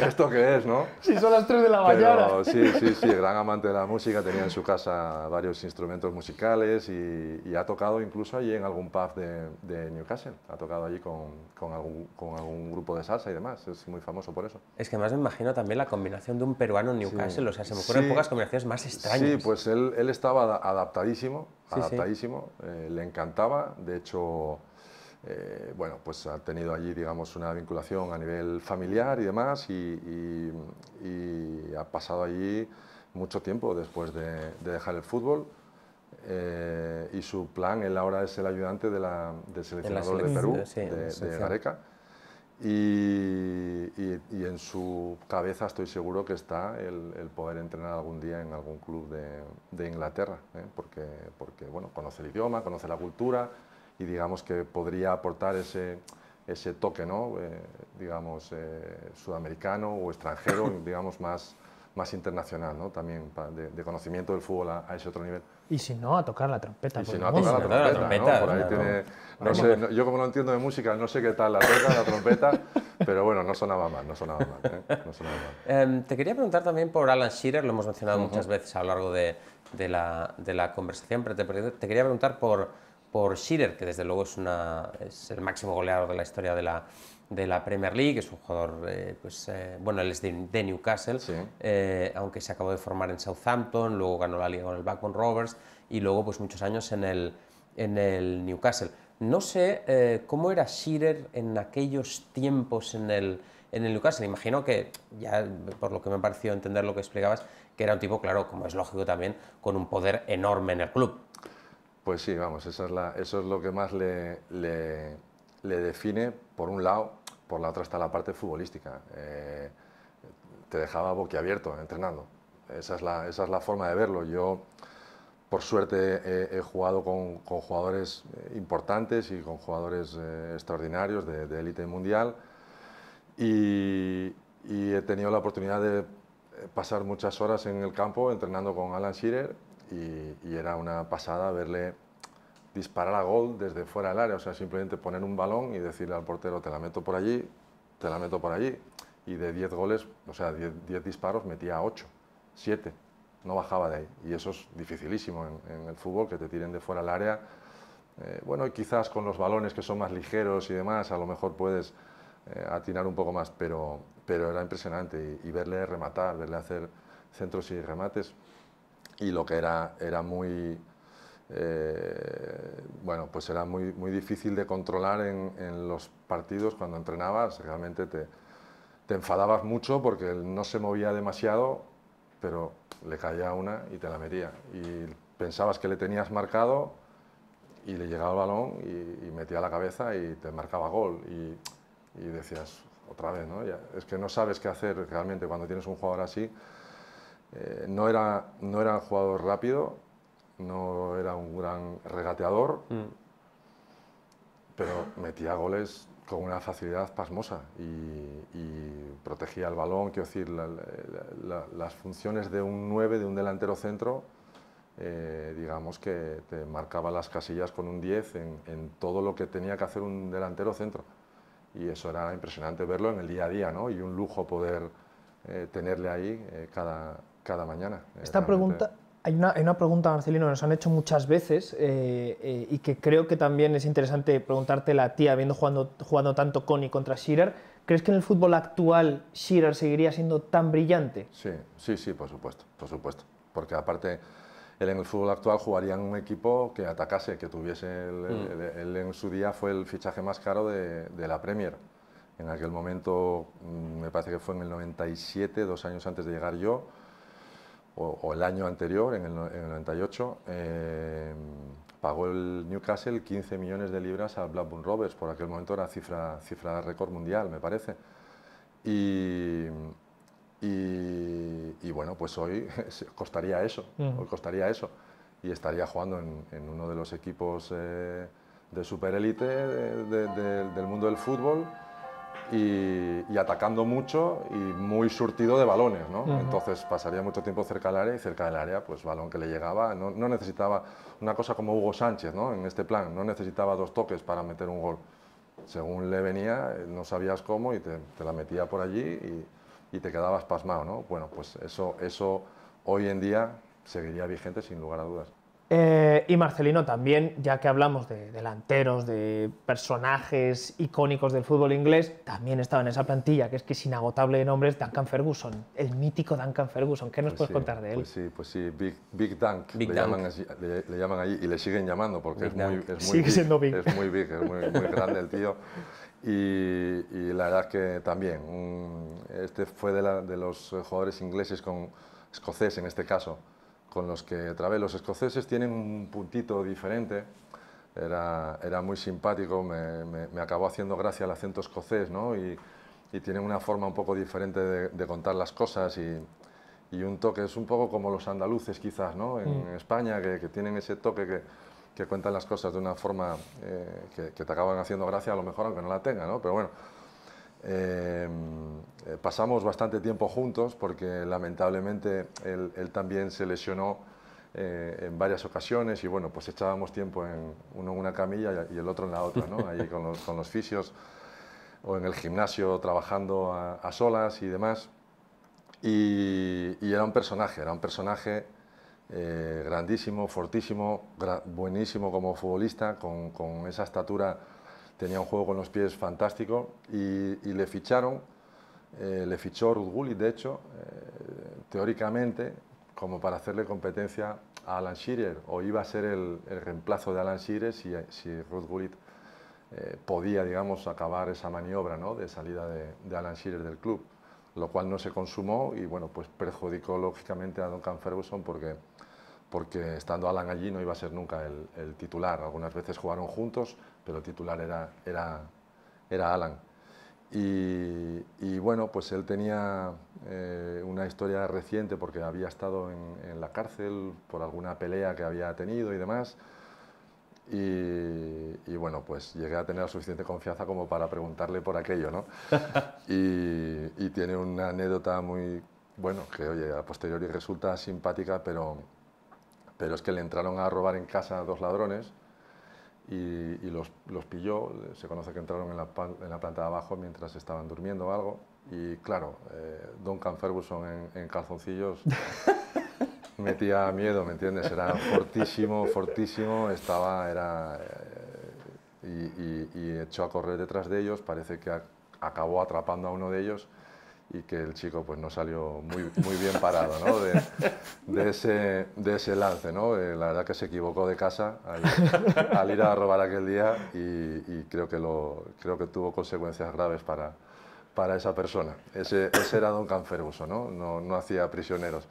esto qué es, no? Sí, son las tres de la mañana. sí, sí, sí, gran amante de la música, tenía en su casa varios instrumentos musicales y, ha tocado incluso allí en algún pub de, Newcastle. Ha tocado allí con, algún, grupo de salsa y demás. Es muy famoso por eso. Es que más me imagino también la combinación de un peruano en Newcastle. O sea, se me ocurren pocas combinaciones más extrañas. Sí, pues él, estaba adaptadísimo, adaptadísimo. Eh, le encantaba. De hecho, eh, bueno, pues ha tenido allí, digamos, una vinculación a nivel familiar y demás. y, ha pasado allí mucho tiempo después de, dejar el fútbol. Eh, y su plan, él ahora es el ayudante de del seleccionador de, Perú, de, de, Gareca. Y, en su cabeza estoy seguro que está el, poder entrenar algún día en algún club de, Inglaterra, ¿eh? porque, porque bueno, conoce el idioma, conoce la cultura y digamos que podría aportar ese, ese toque, ¿no? Eh, digamos, sudamericano o extranjero, digamos, más, más internacional, también de, conocimiento del fútbol a ese otro nivel. Y si no, a tocar la trompeta. si no, a tocar la trompeta. Por ahí tiene, no sé, pues- yo como no entiendo de música, no sé qué tal la la trompeta, pero bueno, no sonaba mal, no sonaba mal. ¿eh? Em, te quería preguntar también por Alan Shearer, lo hemos mencionado muchas veces a lo largo de, de, la, de la, conversación, pero te, te, quería preguntar por, por Shearer, que desde luego es, una, es el máximo goleador de la historia de la, de la Premier League, es un jugador, eh, pues, eh, bueno, él es de, Newcastle, eh, aunque se acabó de formar en Southampton, luego ganó la liga con el Backbone Rovers y luego pues muchos años en el, en el Newcastle. No sé cómo era Shearer en aquellos tiempos en el, en el Newcastle, imagino que, ya por lo que me pareció entender lo que explicabas, que era un tipo, claro, como es lógico también, con un poder enorme en el club. Pues sí, vamos, eso es eso es lo que más le, le define, por un lado, por la otra está la parte futbolística. Eh, te dejaba boquiabierto entrenando. Esa es, la, esa es la forma de verlo. Yo, por suerte, he, jugado con, jugadores eh, importantes y con jugadores eh, extraordinarios de élite mundial y, he tenido la oportunidad de pasar muchas horas en el campo entrenando con Alan Shearer y, y era una pasada verle disparar a gol desde fuera del área, o sea, simplemente poner un balón y decirle al portero, te la meto por allí, te la meto por allí. Y de 10 goles, o sea, 10 disparos metía 8, 7, no bajaba de ahí. Y eso es dificilísimo en, el fútbol, que te tiren de fuera del área. Eh, bueno, quizás con los balones que son más ligeros y demás, a lo mejor puedes eh, atinar un poco más, pero, pero era impresionante. Y, verle rematar, verle hacer centros y remates, y lo que era, era muy eh, bueno, pues era muy, muy difícil de controlar en, los partidos cuando entrenabas, realmente te, enfadabas mucho porque no se movía demasiado, pero le caía una y te la metía. Y pensabas que le tenías marcado y le llegaba el balón y, metía la cabeza y te marcaba gol. Y, decías, otra vez, ¿no? es que no sabes qué hacer realmente cuando tienes un jugador así. Eh, no, era, no era un jugador rápido, no era un gran regateador, mm. pero metía goles con una facilidad pasmosa y, protegía el balón, quiero decir, las funciones de un 9, de un delantero centro, eh, digamos que te marcaba las casillas con un 10 en, todo lo que tenía que hacer un delantero centro. Y eso era impresionante verlo en el día a día, ¿no? Y un lujo poder eh, tenerle ahí eh, cada, mañana. Esta pregunta, hay una, pregunta, Marcelino, que nos han hecho muchas veces eh, eh, y que creo que también es interesante preguntarte la tía, viendo jugando, tanto con y contra Shearer. ¿Crees que en el fútbol actual Shearer seguiría siendo tan brillante? Sí, sí, sí, por supuesto, por supuesto. Porque aparte, él en el fútbol actual jugaría en un equipo que atacase, que tuviese. Mm. Él, en su día fue el fichaje más caro de, de la Premier. En aquel momento, mm, me parece que fue en el 97, dos años antes de llegar yo o, el año anterior, en el, 98, eh, pagó el Newcastle 15 millones de libras al Blackburn Rovers, por aquel momento era cifra, cifra récord mundial, me parece. Y, bueno, pues hoy costaría eso, hoy costaría eso. Y estaría jugando en, uno de los equipos eh, de superélite del mundo del fútbol y, atacando mucho y muy surtido de balones, ¿no? Entonces pasaría mucho tiempo cerca del área y cerca del área, pues balón que le llegaba, no, necesitaba una cosa como Hugo Sánchez, ¿no? En este plan, no necesitaba dos toques para meter un gol. Según le venía, eh, no sabías cómo y te, la metía por allí y, te quedabas pasmado, ¿no? Bueno, pues eso, eso hoy en día seguiría vigente sin lugar a dudas. Eh, y Marcelino también, ya que hablamos de delanteros, de personajes icónicos del fútbol inglés, también estaba en esa plantilla, que es que es inagotable de nombres, Duncan Ferguson, el mítico Duncan Ferguson. ¿Qué nos pues puedes contar de él? Pues sí, pues sí, Big, Dunk, le, Llaman así, le, Llaman allí y le siguen llamando porque es, muy, es muy, Es muy big, es muy, grande el tío. Y, la verdad es que también, mm, este fue de, de los jugadores ingleses con escocés en este caso con los que trabé. Los escoceses tienen un puntito diferente, era, era muy simpático, me, me, acabó haciendo gracia el acento escocés, ¿no? Y, y tienen una forma un poco diferente de, contar las cosas y, y, un toque, es un poco como los andaluces quizás, ¿no? En mm. España, que, tienen ese toque que, cuentan las cosas de una forma eh, que, te acaban haciendo gracia, a lo mejor aunque no la tengan, ¿no? Pero bueno, Em, eh, pasamos bastante tiempo juntos porque lamentablemente él, también se lesionó eh, en varias ocasiones y bueno, pues echábamos tiempo en uno en una camilla y el otro en la otra, ¿no? Ahí con los, fisios o en el gimnasio trabajando a, solas y demás. Y, era un personaje, era un personaje eh, grandísimo, fortísimo, buenísimo como futbolista, con esa estatura tenía un juego con los pies fantástico y, le ficharon, eh, le fichó Ruth de hecho, eh, teóricamente, como para hacerle competencia a Alan Shearer, o iba a ser el, reemplazo de Alan Shearer si, Ruth Gullit eh, podía, digamos, acabar esa maniobra de salida de, Alan Shearer del club, lo cual no se consumó y, bueno, pues perjudicó lógicamente a Duncan Ferguson porque estando Alan allí no iba a ser nunca el titular. Algunas veces jugaron juntos, pero titular era, era, era Alan. Y, bueno, pues él tenía eh, una historia reciente porque había estado en, la cárcel por alguna pelea que había tenido y demás. Y, bueno, pues llegué a tener suficiente confianza como para preguntarle por aquello, ¿no? y, tiene una anécdota muy, bueno, que oye, a posteriori resulta simpática, pero, pero es que le entraron a robar en casa dos ladrones y, los, pilló. Se conoce que entraron en la, planta de abajo mientras estaban durmiendo o algo. Y claro, eh, Duncan Ferguson en, calzoncillos metía miedo, ¿me entiendes? Era fortísimo, fortísimo, estaba, era... Eh, y, echó a correr detrás de ellos, parece que acabó atrapando a uno de ellos y que el chico pues no salió muy, muy bien parado de, ese, de ese lance. ¿no? Eh, la verdad que se equivocó de casa al, ir a robar aquel día y, creo, que creo que tuvo consecuencias graves para, para esa persona. Ese, era don Canferbuso, ¿no? ¿no? hacía prisioneros.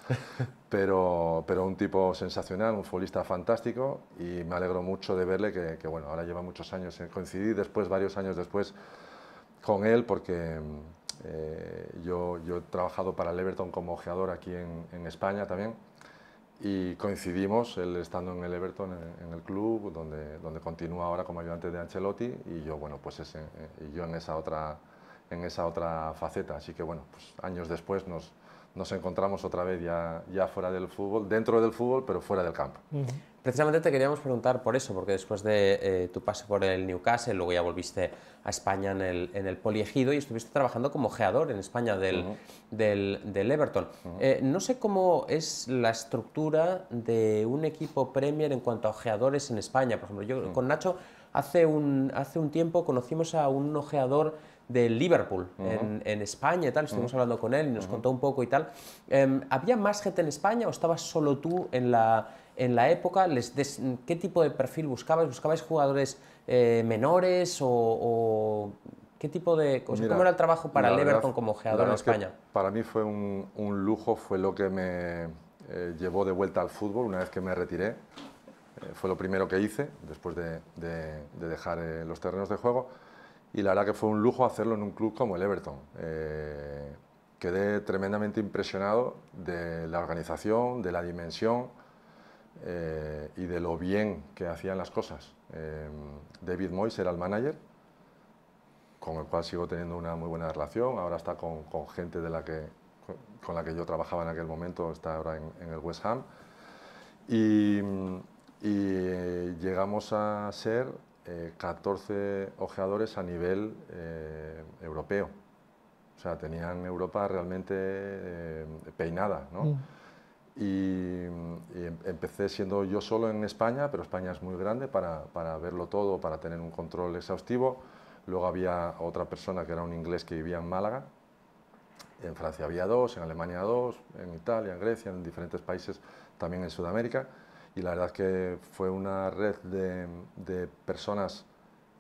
Pero, pero un tipo sensacional, un futbolista fantástico y me alegro mucho de verle que, bueno, ahora lleva muchos años. Coincidí después, varios años después, con él porque eh, yo, he trabajado para el Everton como ojeador aquí en, España también y coincidimos, él estando en el Everton, en, el club, donde, donde continúa ahora como ayudante de Ancelotti y yo, bueno, pues eh, y yo en esa, otra, en esa otra faceta. Así que bueno, pues años después nos, nos encontramos otra vez ya, ya fuera del fútbol, dentro del fútbol, pero fuera del campo. Precisamente te queríamos preguntar por eso, porque después de eh, tu paso por el Newcastle, luego ya volviste a España en el, en y estuviste trabajando como ojeador en España del, del, Everton. Eh, no sé cómo es la estructura de un equipo Premier en cuanto a ojeadores en España. Por ejemplo, yo con Nacho hace un, hace un tiempo conocimos a un ojeador de Liverpool en, España y tal, estuvimos hablando con él y nos contó un poco y tal. Em, ¿Había más gente en España o estabas solo tú en la, en la época, ¿qué tipo de perfil buscabais? ¿Buscabais jugadores eh, menores o, qué tipo de... ¿Cómo era el trabajo para el Everton como ojeador en España? para mí fue un, lujo, fue lo que me eh, llevó de vuelta al fútbol una vez que me retiré. Eh, fue lo primero que hice después de, de dejar los terrenos de juego. Y la verdad que fue un lujo hacerlo en un club como el Everton quedé tremendamente impresionado de la organización, de la dimensión, eh, y de lo bien que hacían las cosas. Em, David Moyes era el manager, con el cual sigo teniendo una muy buena relación. Ahora está con, gente de con la que yo trabajaba en aquel momento, está ahora en, el West Ham. Y, eh, llegamos a ser 14 eh, ojeadores a nivel europeo. O sea, tenían Europa realmente peinada. ¿no? Mm y, em, empecé siendo yo solo en España, pero España es muy grande para, verlo todo, para tener un control exhaustivo. Luego había otra persona que era un inglés que vivía en Málaga. En Francia había dos, en Alemania dos, en Italia, en Grecia, en diferentes países, también en Sudamérica. Y la verdad que fue una red de, personas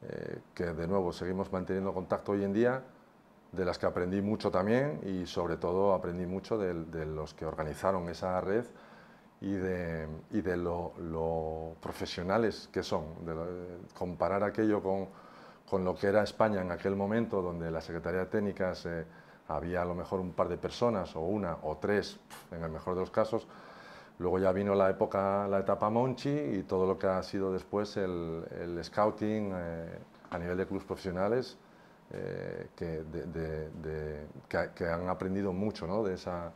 eh, que de nuevo seguimos manteniendo contacto hoy en día, de las que aprendí mucho también y sobre todo aprendí mucho de, los que organizaron esa red y de, y lo, profesionales que son. De comparar aquello con, lo que era España en aquel momento, donde la Secretaría de Técnicas eh, había a lo mejor un par de personas o una o tres, en el mejor de los casos. Luego ya vino la época, la etapa Monchi y todo lo que ha sido después el, scouting eh, a nivel de clubes profesionales eh, que, de, que, han aprendido mucho ¿no? de, esa,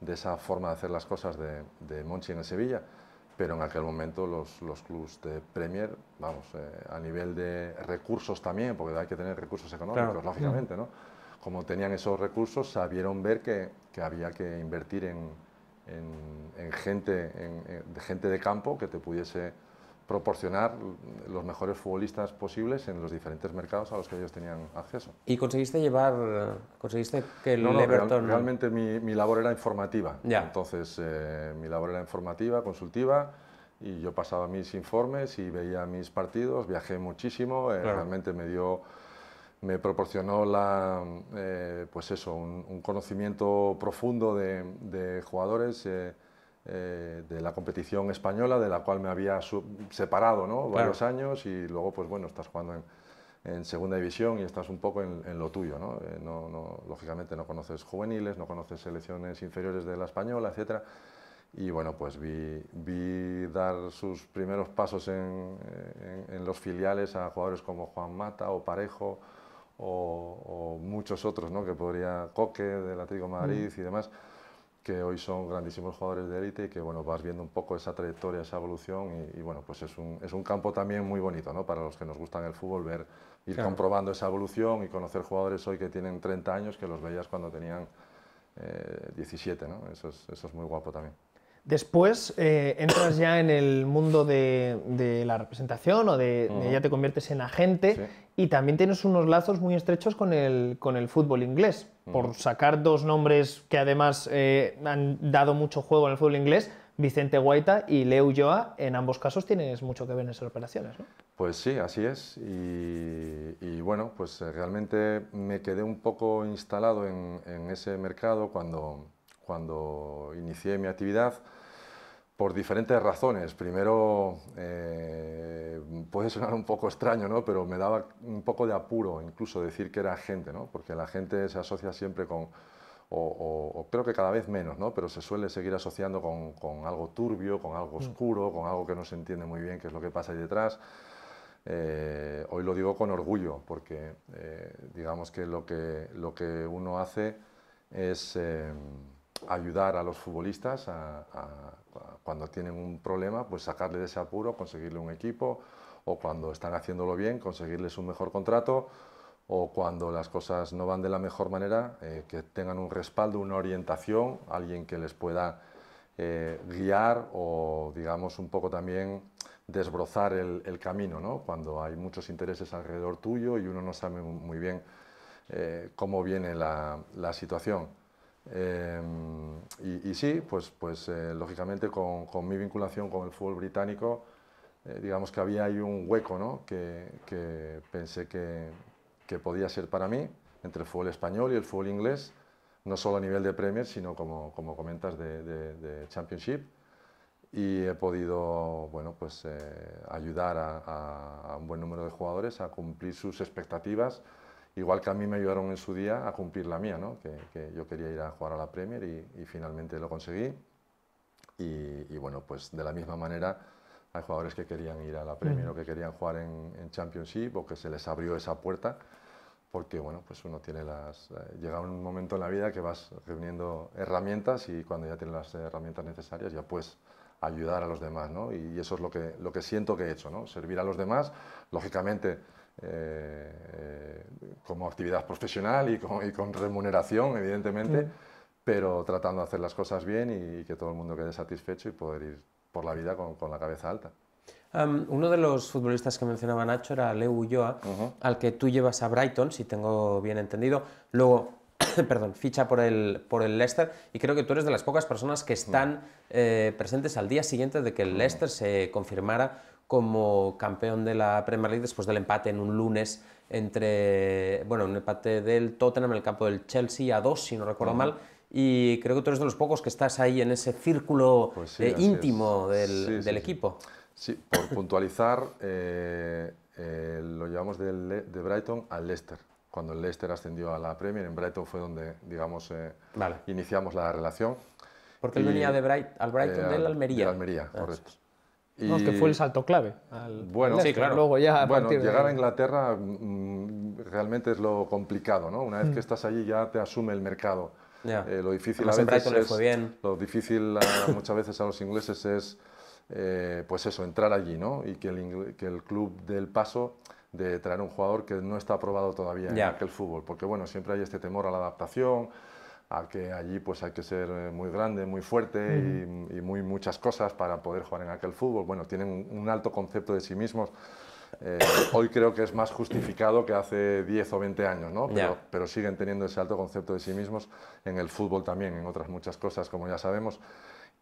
de esa forma de hacer las cosas de, Monchi en Sevilla, pero en aquel momento los, los clubes de Premier, vamos, eh, a nivel de recursos también, porque hay que tener recursos económicos, lógicamente, ¿no? Como tenían esos recursos, sabieron ver que, había que invertir en, en gente, en, gente de campo que te pudiese proporcionar los mejores futbolistas posibles en los diferentes mercados a los que ellos tenían acceso. ¿Y conseguiste llevar, eh, conseguiste que el no, Everton... realmente mi, mi, labor era informativa, ya. entonces eh, mi labor era informativa, consultiva, y yo pasaba mis informes y veía mis partidos, viajé muchísimo, eh, realmente me dio me proporcionó la, pues eso, un, conocimiento profundo de, de jugadores, eh, de la competición española, de la cual me había separado varios años y luego, pues bueno, estás jugando en, segunda división y estás un poco en, lo tuyo. Eh, lógicamente no conoces juveniles, no conoces selecciones inferiores de la española, etc. Y bueno, pues vi, dar sus primeros pasos en, los filiales a jugadores como Juan Mata o Parejo o, muchos otros, que podría Coque del Atlético de Madrid mm. y demás que hoy son grandísimos jugadores de élite y que bueno, vas viendo un poco esa trayectoria, esa evolución y, bueno, pues es un, campo también muy bonito para los que nos gustan el fútbol, ver, ir comprobando esa evolución y conocer jugadores hoy que tienen 30 años que los veías cuando tenían 17, eh, ¿no? eso es muy guapo también. Después eh, entras ya en el mundo de, la representación o de, ya te conviertes en agente y también tienes unos lazos muy estrechos con el, con el fútbol inglés. Por sacar dos nombres que además eh, han dado mucho juego en el fútbol inglés, Vicente Guaita y Leo Yoa, en ambos casos tienes mucho que ver en esas operaciones. ¿no? Pues sí, así es. Y, bueno, pues eh, realmente me quedé un poco instalado en ese mercado cuando cuando inicié mi actividad por diferentes razones. Primero, eh, puede sonar un poco extraño, pero me daba un poco de apuro incluso decir que era gente, porque la gente se asocia siempre con, o, creo que cada vez menos, pero se suele seguir asociando con, algo turbio, con algo mm. oscuro, con algo que no se entiende muy bien qué es lo que pasa ahí detrás. Eh, hoy lo digo con orgullo, porque eh, digamos que lo, que lo que uno hace es ayudar a los futbolistas cuando tienen un problema, pues sacarle de ese apuro, conseguirle un equipo, o cuando están haciéndolo bien, conseguirles un mejor contrato, o cuando las cosas no van de la mejor manera, eh, que tengan un respaldo, una orientación, alguien que les pueda eh, guiar o, digamos, un poco también desbrozar el, camino, Cuando hay muchos intereses alrededor tuyo y uno no sabe muy bien eh, cómo viene la situación. Em, y, sí, pues, pues eh, lógicamente con, mi vinculación con el fútbol británico, eh, digamos que había ahí un hueco que, pensé que, podía ser para mí entre el fútbol español y el fútbol inglés, no solo a nivel de Premier, sino como, comentas de, Championship. Y he podido pues, eh, ayudar a un buen número de jugadores a cumplir sus expectativas igual que a mí me ayudaron en su día a cumplir la mía, ¿no? que, yo quería ir a jugar a la Premier y, finalmente lo conseguí. Y, bueno, pues de la misma manera hay jugadores que querían ir a la Premier mm. o que querían jugar en, en, Championship o que se les abrió esa puerta porque bueno, pues uno tiene las... Eh, llega un momento en la vida que vas reuniendo herramientas y cuando ya tienes las herramientas necesarias ya puedes ayudar a los demás, ¿no? Y, y eso es lo que, lo que siento que he hecho, ¿no? Servir a los demás, lógicamente eh, como actividad profesional y con, remuneración, evidentemente, pero tratando de hacer las cosas bien y que todo el mundo quede satisfecho y poder ir por la vida con, la cabeza alta. uno de los futbolistas que mencionaba Nacho era Leo Ulloa, al que tú llevas a Brighton, si tengo bien entendido. Luego, perdón, ficha por el, por el Leicester y creo que tú eres de las pocas personas que están eh, presentes al día siguiente de que el Leicester se confirmara como campeón de la Premier League después del empate en un lunes entre, bueno, un empate del Tottenham en el campo del Chelsea a dos, si no recuerdo mal, y creo que tú eres de los pocos que estás ahí en ese círculo pues eh, íntimo del, equipo. Sí. por puntualizar, eh, eh, lo llevamos de, Brighton al Leicester. Cuando el Leicester ascendió a la Premier, en Brighton fue donde, digamos, iniciamos la relación. Porque él venía de al Brighton de Almería. Almería, ah, correcto que fue el salto clave. bueno, este. claro. Luego ya bueno, llegar a Inglaterra mm, realmente es lo complicado, ¿no? Una vez que mm. estás allí ya te asume el mercado. Eh, lo difícil a veces lo difícil muchas veces a los ingleses es, eh, pues eso, entrar allí, ¿no? Y que el, que el club del paso de traer un jugador que no está aprobado todavía en aquel fútbol, porque bueno, siempre hay este temor a la adaptación a que allí pues hay que ser eh, muy grande, muy fuerte y, muy muchas cosas para poder jugar en aquel fútbol. Bueno, tienen un, alto concepto de sí mismos. Eh, hoy creo que es más justificado que hace 10 o 20 años, Pero, siguen teniendo ese alto concepto de sí mismos en el fútbol también, en otras muchas cosas, como ya sabemos.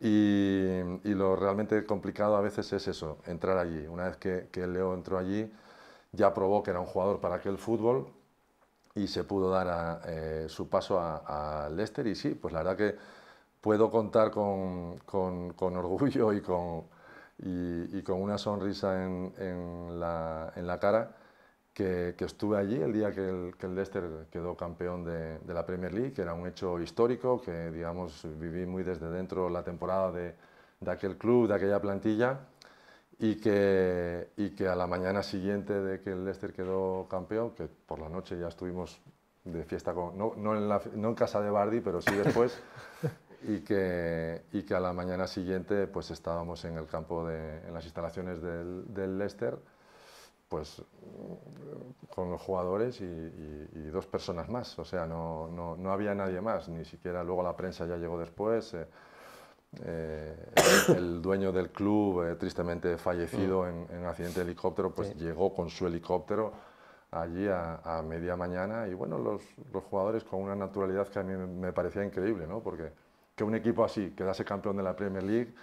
Y, lo realmente complicado a veces es eso, entrar allí. Una vez que, que Leo entró allí, ya probó que era un jugador para aquel fútbol, y se pudo dar eh, su paso a, Leicester y sí, pues la verdad que puedo contar con, orgullo y con, y, con una sonrisa en, la, cara que, estuve allí el día que el, que Leicester quedó campeón de, la Premier League, que era un hecho histórico, que digamos viví muy desde dentro la temporada de, de aquel club, de aquella plantilla y que, que a la mañana siguiente de que el Leicester quedó campeón, que por la noche ya estuvimos de fiesta, con, no, en casa de Bardi, pero sí después, y, que, y que a la mañana siguiente pues estábamos en el campo, de, en las instalaciones del, del Leicester, pues con los jugadores y, dos personas más, o sea, no, no, había nadie más, ni siquiera luego la prensa ya llegó después. Eh, eh, el, dueño del club, eh, tristemente fallecido mm. en, accidente de helicóptero, pues llegó con su helicóptero allí a, media mañana y bueno, los, jugadores con una naturalidad que a mí me parecía increíble, ¿no? Porque que un equipo así quedase campeón de la Premier League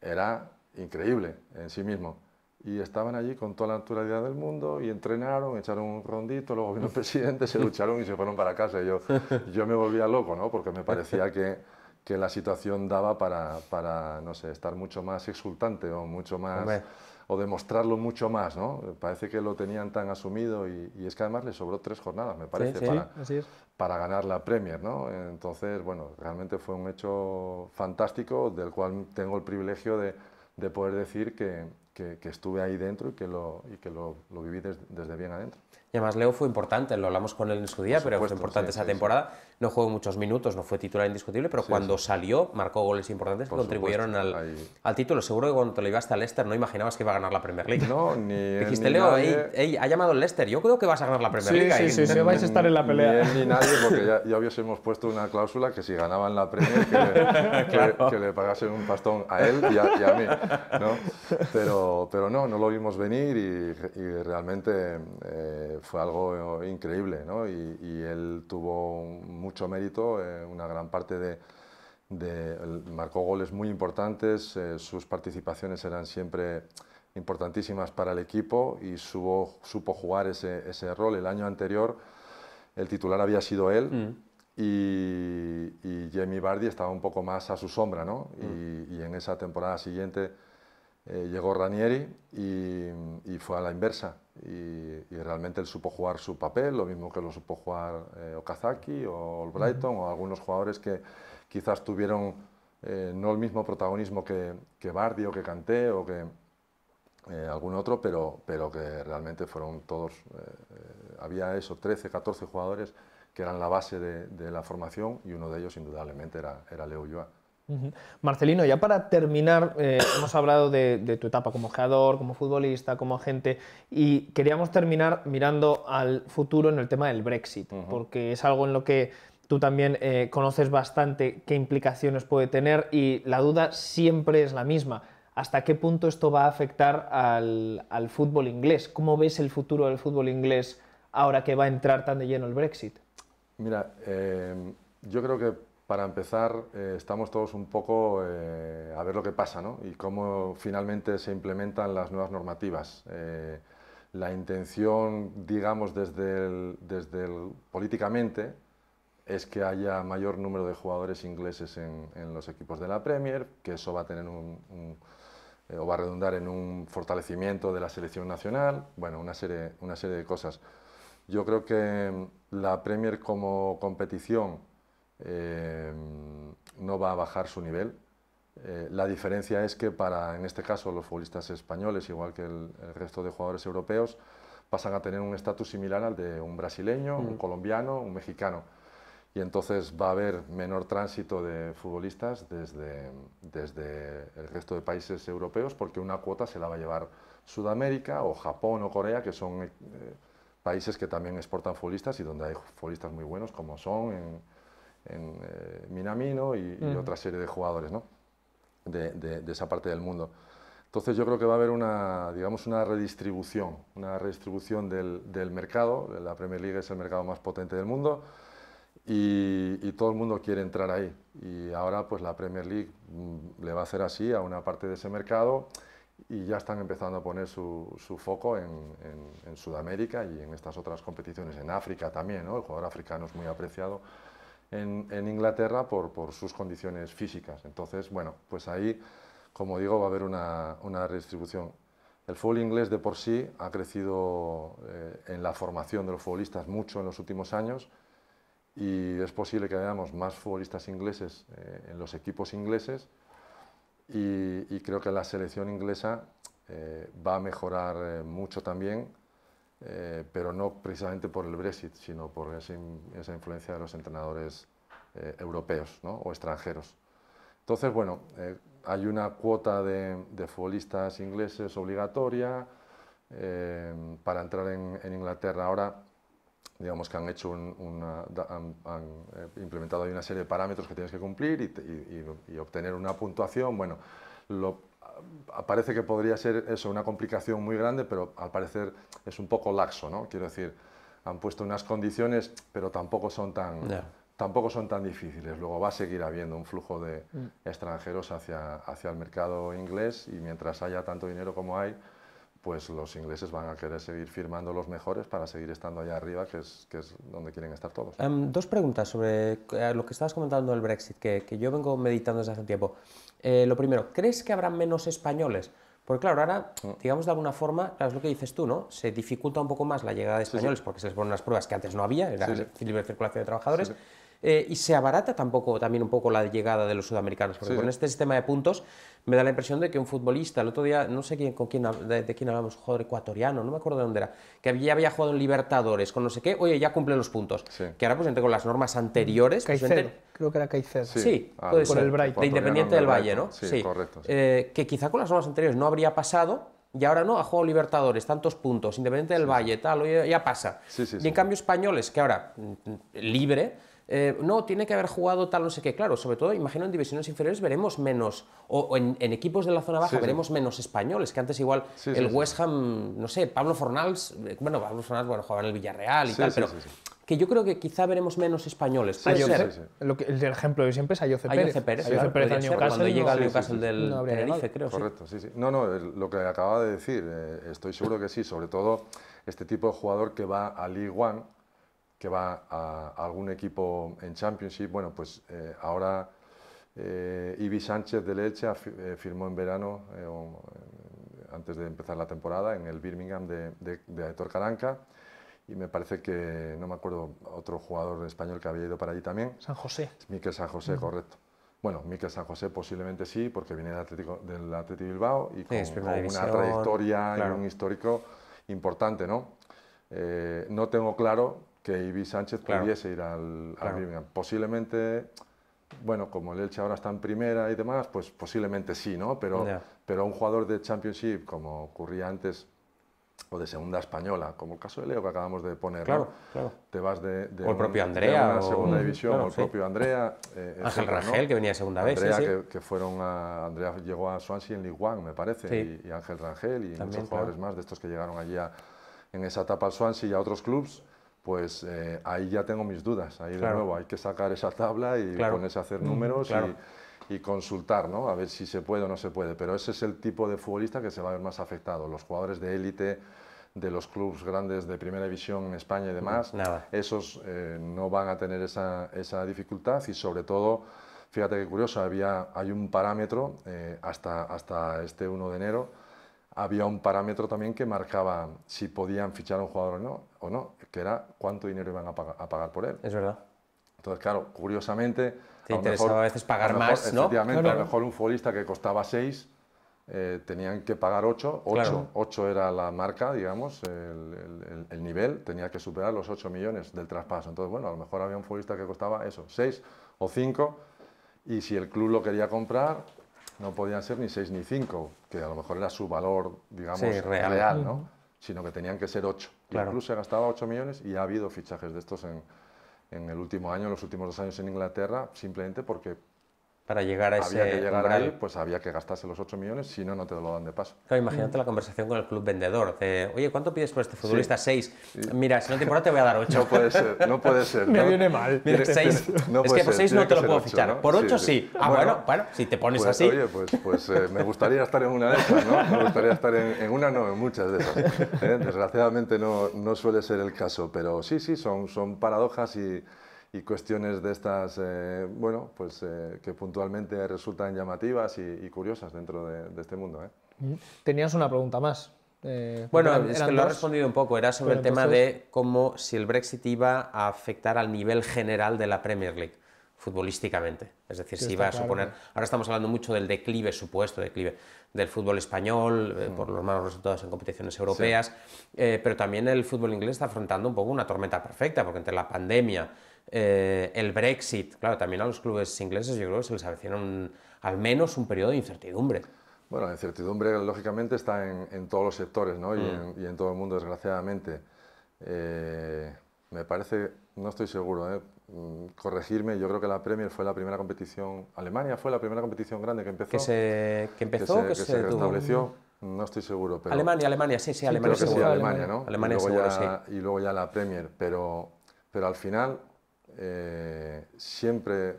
era increíble en sí mismo. Y estaban allí con toda la naturalidad del mundo y entrenaron, echaron un rondito, luego vino el presidente, se lucharon y se fueron para casa. yo, yo me volvía loco, ¿no? Porque me parecía que que la situación daba para, no sé, estar mucho más exultante o mucho más... o demostrarlo mucho más, ¿no? Parece que lo tenían tan asumido y, es que además le sobró tres jornadas, me parece, para, ganar la Premier, ¿no? Entonces, bueno, realmente fue un hecho fantástico del cual tengo el privilegio de, poder decir que, que, estuve ahí dentro y que lo, y que lo, viví desde bien adentro. Y además Leo fue importante, lo hablamos con él en su día, pero fue importante esa temporada. No jugó muchos minutos, no fue titular indiscutible, pero cuando salió marcó goles importantes contribuyeron al, al, título. Seguro que cuando te lo ibas a Leicester no imaginabas que iba a ganar la Premier League. No, ni Dijiste, Leo, ha llamado el Leicester, yo creo que vas a ganar la Premier League. Sí, sí, sí, vais a estar en la pelea. Ni, nadie, porque ya, hubiésemos puesto una cláusula que si ganaban la Premier que le, pagasen un pastón a él y a, mí. ¿no? Pero, pero no, no lo vimos venir y, realmente... Eh, fue algo eh, increíble, ¿no? y, él tuvo mucho mérito, eh, una gran parte de, marcó goles muy importantes, eh, sus participaciones eran siempre importantísimas para el equipo y supo jugar ese, rol. El año anterior el titular había sido él mm. y, Jamie Bardi estaba un poco más a su sombra, ¿no? Y, mm. en esa temporada siguiente llegó Ranieri y, fue a la inversa. Y, realmente él supo jugar su papel, lo mismo que lo supo jugar eh, Okazaki o Brighton o algunos jugadores que quizás tuvieron eh, no el mismo protagonismo que, Bardi o que Canté o que eh, algún otro, pero, que realmente fueron todos, había eso, 13, 14 jugadores que eran la base de, la formación y uno de ellos indudablemente era, era Leo Ulloa. Marcelino, ya para terminar, eh, hemos hablado de, tu etapa como jugador, como futbolista, como agente, y queríamos terminar mirando al futuro en el tema del Brexit, porque es algo en lo que tú también eh, conoces bastante qué implicaciones puede tener y la duda siempre es la misma. ¿Hasta qué punto esto va a afectar al, fútbol inglés? ¿Cómo ves el futuro del fútbol inglés ahora que va a entrar tan de lleno el Brexit? Mira, em, yo creo que para empezar, eh, estamos todos un poco eh, a ver lo que pasa ¿no? y cómo finalmente se implementan las nuevas normativas. Eh, la intención, digamos, desde, el, desde el, políticamente es que haya mayor número de jugadores ingleses en, los equipos de la Premier, que eso va a tener un, o va a redundar en un fortalecimiento de la selección nacional, bueno, una serie, una serie de cosas. Yo creo que la Premier como competición Em, no va a bajar su nivel. Eh, la diferencia es que para, en este caso, los futbolistas españoles, igual que el, resto de jugadores europeos, pasan a tener un estatus similar al de un brasileño, un mm. colombiano, un mexicano. Y entonces va a haber menor tránsito de futbolistas desde, desde el resto de países europeos, porque una cuota se la va a llevar Sudamérica o Japón o Corea, que son eh, países que también exportan futbolistas y donde hay futbolistas muy buenos, como son en, en eh, Minamino y, otra serie de jugadores ¿no? de, esa parte del mundo. Entonces yo creo que va a haber una, digamos, una redistribución, una redistribución del, mercado. La Premier League es el mercado más potente del mundo y, todo el mundo quiere entrar ahí. Y ahora pues la Premier League mm, le va a hacer así a una parte de ese mercado y ya están empezando a poner su, foco en, Sudamérica y en estas otras competiciones, en África también, El jugador africano es muy apreciado en, Inglaterra por, sus condiciones físicas. Entonces, bueno, pues ahí, como digo, va a haber una, redistribución. El fútbol inglés de por sí ha crecido eh, en la formación de los futbolistas mucho en los últimos años y es posible que veamos más futbolistas ingleses eh, en los equipos ingleses y, creo que la selección inglesa eh, va a mejorar mucho también eh, pero no precisamente por el Brexit, sino por esa, influencia de los entrenadores eh, europeos o extranjeros. Entonces, bueno, eh, hay una cuota de, futbolistas ingleses obligatoria para entrar en, Inglaterra. Ahora, digamos que han, hecho una, han, implementado una serie de parámetros que tienes que cumplir y, y obtener una puntuación. Bueno, lo parece que podría ser eso, una complicación muy grande, pero al parecer es un poco laxo, ¿no? Quiero decir, han puesto unas condiciones, pero tampoco son tan, tampoco son tan difíciles. Luego va a seguir habiendo un flujo de mm. extranjeros hacia el mercado inglés y mientras haya tanto dinero como hay, pues los ingleses van a querer seguir firmando los mejores para seguir estando allá arriba, que es, que es donde quieren estar todos. Em, dos preguntas sobre eh, lo que estabas comentando del Brexit, que, yo vengo meditando desde hace tiempo. Eh, lo primero, ¿crees que habrá menos españoles? Porque claro, ahora, mm. digamos de alguna forma, es lo que dices tú, ¿no? Se dificulta un poco más la llegada de españoles porque se les ponen unas pruebas que antes no había, era libre circulación de trabajadores. Eh, y se abarata tampoco también un poco la llegada de los sudamericanos, porque con este sistema de puntos me da la impresión de que un futbolista, el otro día, no sé quién, con quién, de, quién hablamos, jugador ecuatoriano, no me acuerdo de dónde era, que ya había jugado en Libertadores, con no sé qué, oye, ya cumple los puntos. Que ahora, pues, entre con las normas anteriores. Pues, creo que era Caicedo. Sí, por el Bright De Independiente del Valle, ¿no? Sí, correcto. Eh, que quizá con las normas anteriores no habría pasado, y ahora no, ha jugado Libertadores, tantos puntos, Independiente del Valle, tal, ya, ya pasa. y en cambio españoles, que ahora mm, mm, libre, eh, no, tiene que haber jugado tal, no sé qué. Claro, sobre todo, imagino en divisiones inferiores veremos menos, o, en, equipos de la zona baja veremos menos españoles, que antes igual el West Ham, no sé, Pablo Fornals, eh, bueno, Pablo Fornals, bueno, jugaba en el Villarreal y tal, pero que yo creo que quizá veremos menos españoles. Lo que, el ejemplo de siempre es Ayoce Pérez. Pérez, Pérez, Pérez cuando llega al Newcastle del Tenerife, creo. Correcto, sí, sí. No, no, lo que acababa de decir, eh, estoy seguro que sí, sobre todo este tipo de jugador que va a League One que va a, algún equipo en Championship. Bueno, pues eh, ahora eh, Ibi Sánchez de Leche eh, firmó en verano, eh, antes de empezar la temporada, en el Birmingham de, de, Caranca. Y me parece que, no me acuerdo, otro jugador español que había ido para allí también. San José. Miquel San José, correcto. Bueno, Miquel San José posiblemente sí, porque viene del Atlético, del Atlético Bilbao y con, una trayectoria y un histórico importante, ¿no? no tengo claro que Ibi Sánchez pudiese ir al, Birmingham. Posiblemente, bueno, como el Elche ahora está en primera y demás, pues posiblemente sí, ¿no? Pero, pero un jugador de Championship, como ocurría antes, o de segunda española, como el caso de Leo que acabamos de poner. Te vas de, propio Andrea, segunda división, o el propio Andrea. Eh, Ángel Rangel, que venía segunda vez. Sí, que, fueron Andrea llegó a Swansea en League me parece, y, Ángel Rangel y muchos jugadores más de estos que llegaron allí en esa etapa al Swansea y a otros clubes pues eh, ahí ya tengo mis dudas. Ahí de nuevo hay que sacar esa tabla y ponerse a hacer mm, números y, consultar, ¿no? A ver si se puede o no se puede. Pero ese es el tipo de futbolista que se va a ver más afectado. Los jugadores de élite de los clubes grandes de primera división en España y demás, mm, esos eh, no van a tener esa, dificultad y sobre todo, fíjate qué curioso, había, hay un parámetro eh, hasta, hasta este 1 de enero, había un parámetro también que marcaba si podían fichar a un jugador O no que era cuánto dinero iban a pagar, por él. Es verdad. Entonces, claro, curiosamente... Te a interesaba mejor, a veces pagar más, ¿no? Efectivamente, a lo mejor un futbolista que costaba 6 eh, tenían que pagar 8. 8, era la marca, digamos, el, nivel, tenía que superar los 8 millones del traspaso. Entonces, bueno, a lo mejor había un futbolista que costaba eso, 6 o 5, y si el club lo quería comprar, no podían ser ni 6 ni 5, que a lo mejor era su valor, digamos, real. Mm. ¿no? Sino que tenían que ser 8. Incluso se gastaba 8 millones y ha habido fichajes de estos en, en el último año, en los últimos dos años en Inglaterra, simplemente porque para llegar a ese Había que llegar ahí, pues había que gastarse los 8 millones, si no, no te lo dan de paso. imagínate la conversación con el club vendedor, de, oye, ¿cuánto pides por este futbolista? 6. Mira, si no te importa te voy a dar 8. No puede ser, no puede ser. Me viene mal. Mira, 6, no es que por 6 no te lo puedo fichar, por 8 sí, Ah, bueno, bueno, si te pones pues, así. Oye, pues, pues eh, me gustaría estar en una de esas, ¿no? Me gustaría estar en, una, no, en muchas de esas. ¿eh? Desgraciadamente no, no suele ser el caso, pero sí, sí, son, son paradojas y y cuestiones de estas, eh, bueno, pues eh, que puntualmente resultan llamativas y, curiosas dentro de, este mundo. ¿eh? Tenías una pregunta más. bueno, es que lo has respondido un poco, era sobre el tema de cómo si el Brexit iba a afectar al nivel general de la Premier League futbolísticamente, es decir, si iba a suponer, ahora estamos hablando mucho del declive, supuesto declive del fútbol español mm. por los malos resultados en competiciones europeas, pero también el fútbol inglés está afrontando un poco una tormenta perfecta, porque entre la pandemia, eh, el Brexit. Claro, también a los clubes ingleses yo creo que se les avecina al menos un periodo de incertidumbre. Bueno, la incertidumbre lógicamente está en, en todos los sectores ¿no? y, mm. en, y, en, todo el mundo, desgraciadamente. Eh, me parece, no estoy seguro, ¿eh? Mm, corregirme, yo creo que la Premier fue la primera competición, Alemania fue la primera competición grande que empezó. Que, se, que empezó, que, se, estableció. No estoy seguro, pero... Alemania, Alemania, sí, sí, Alemania seguro. Alemania, ¿no? Alemania y sí. y luego ya la Premier, pero, pero al final eh, siempre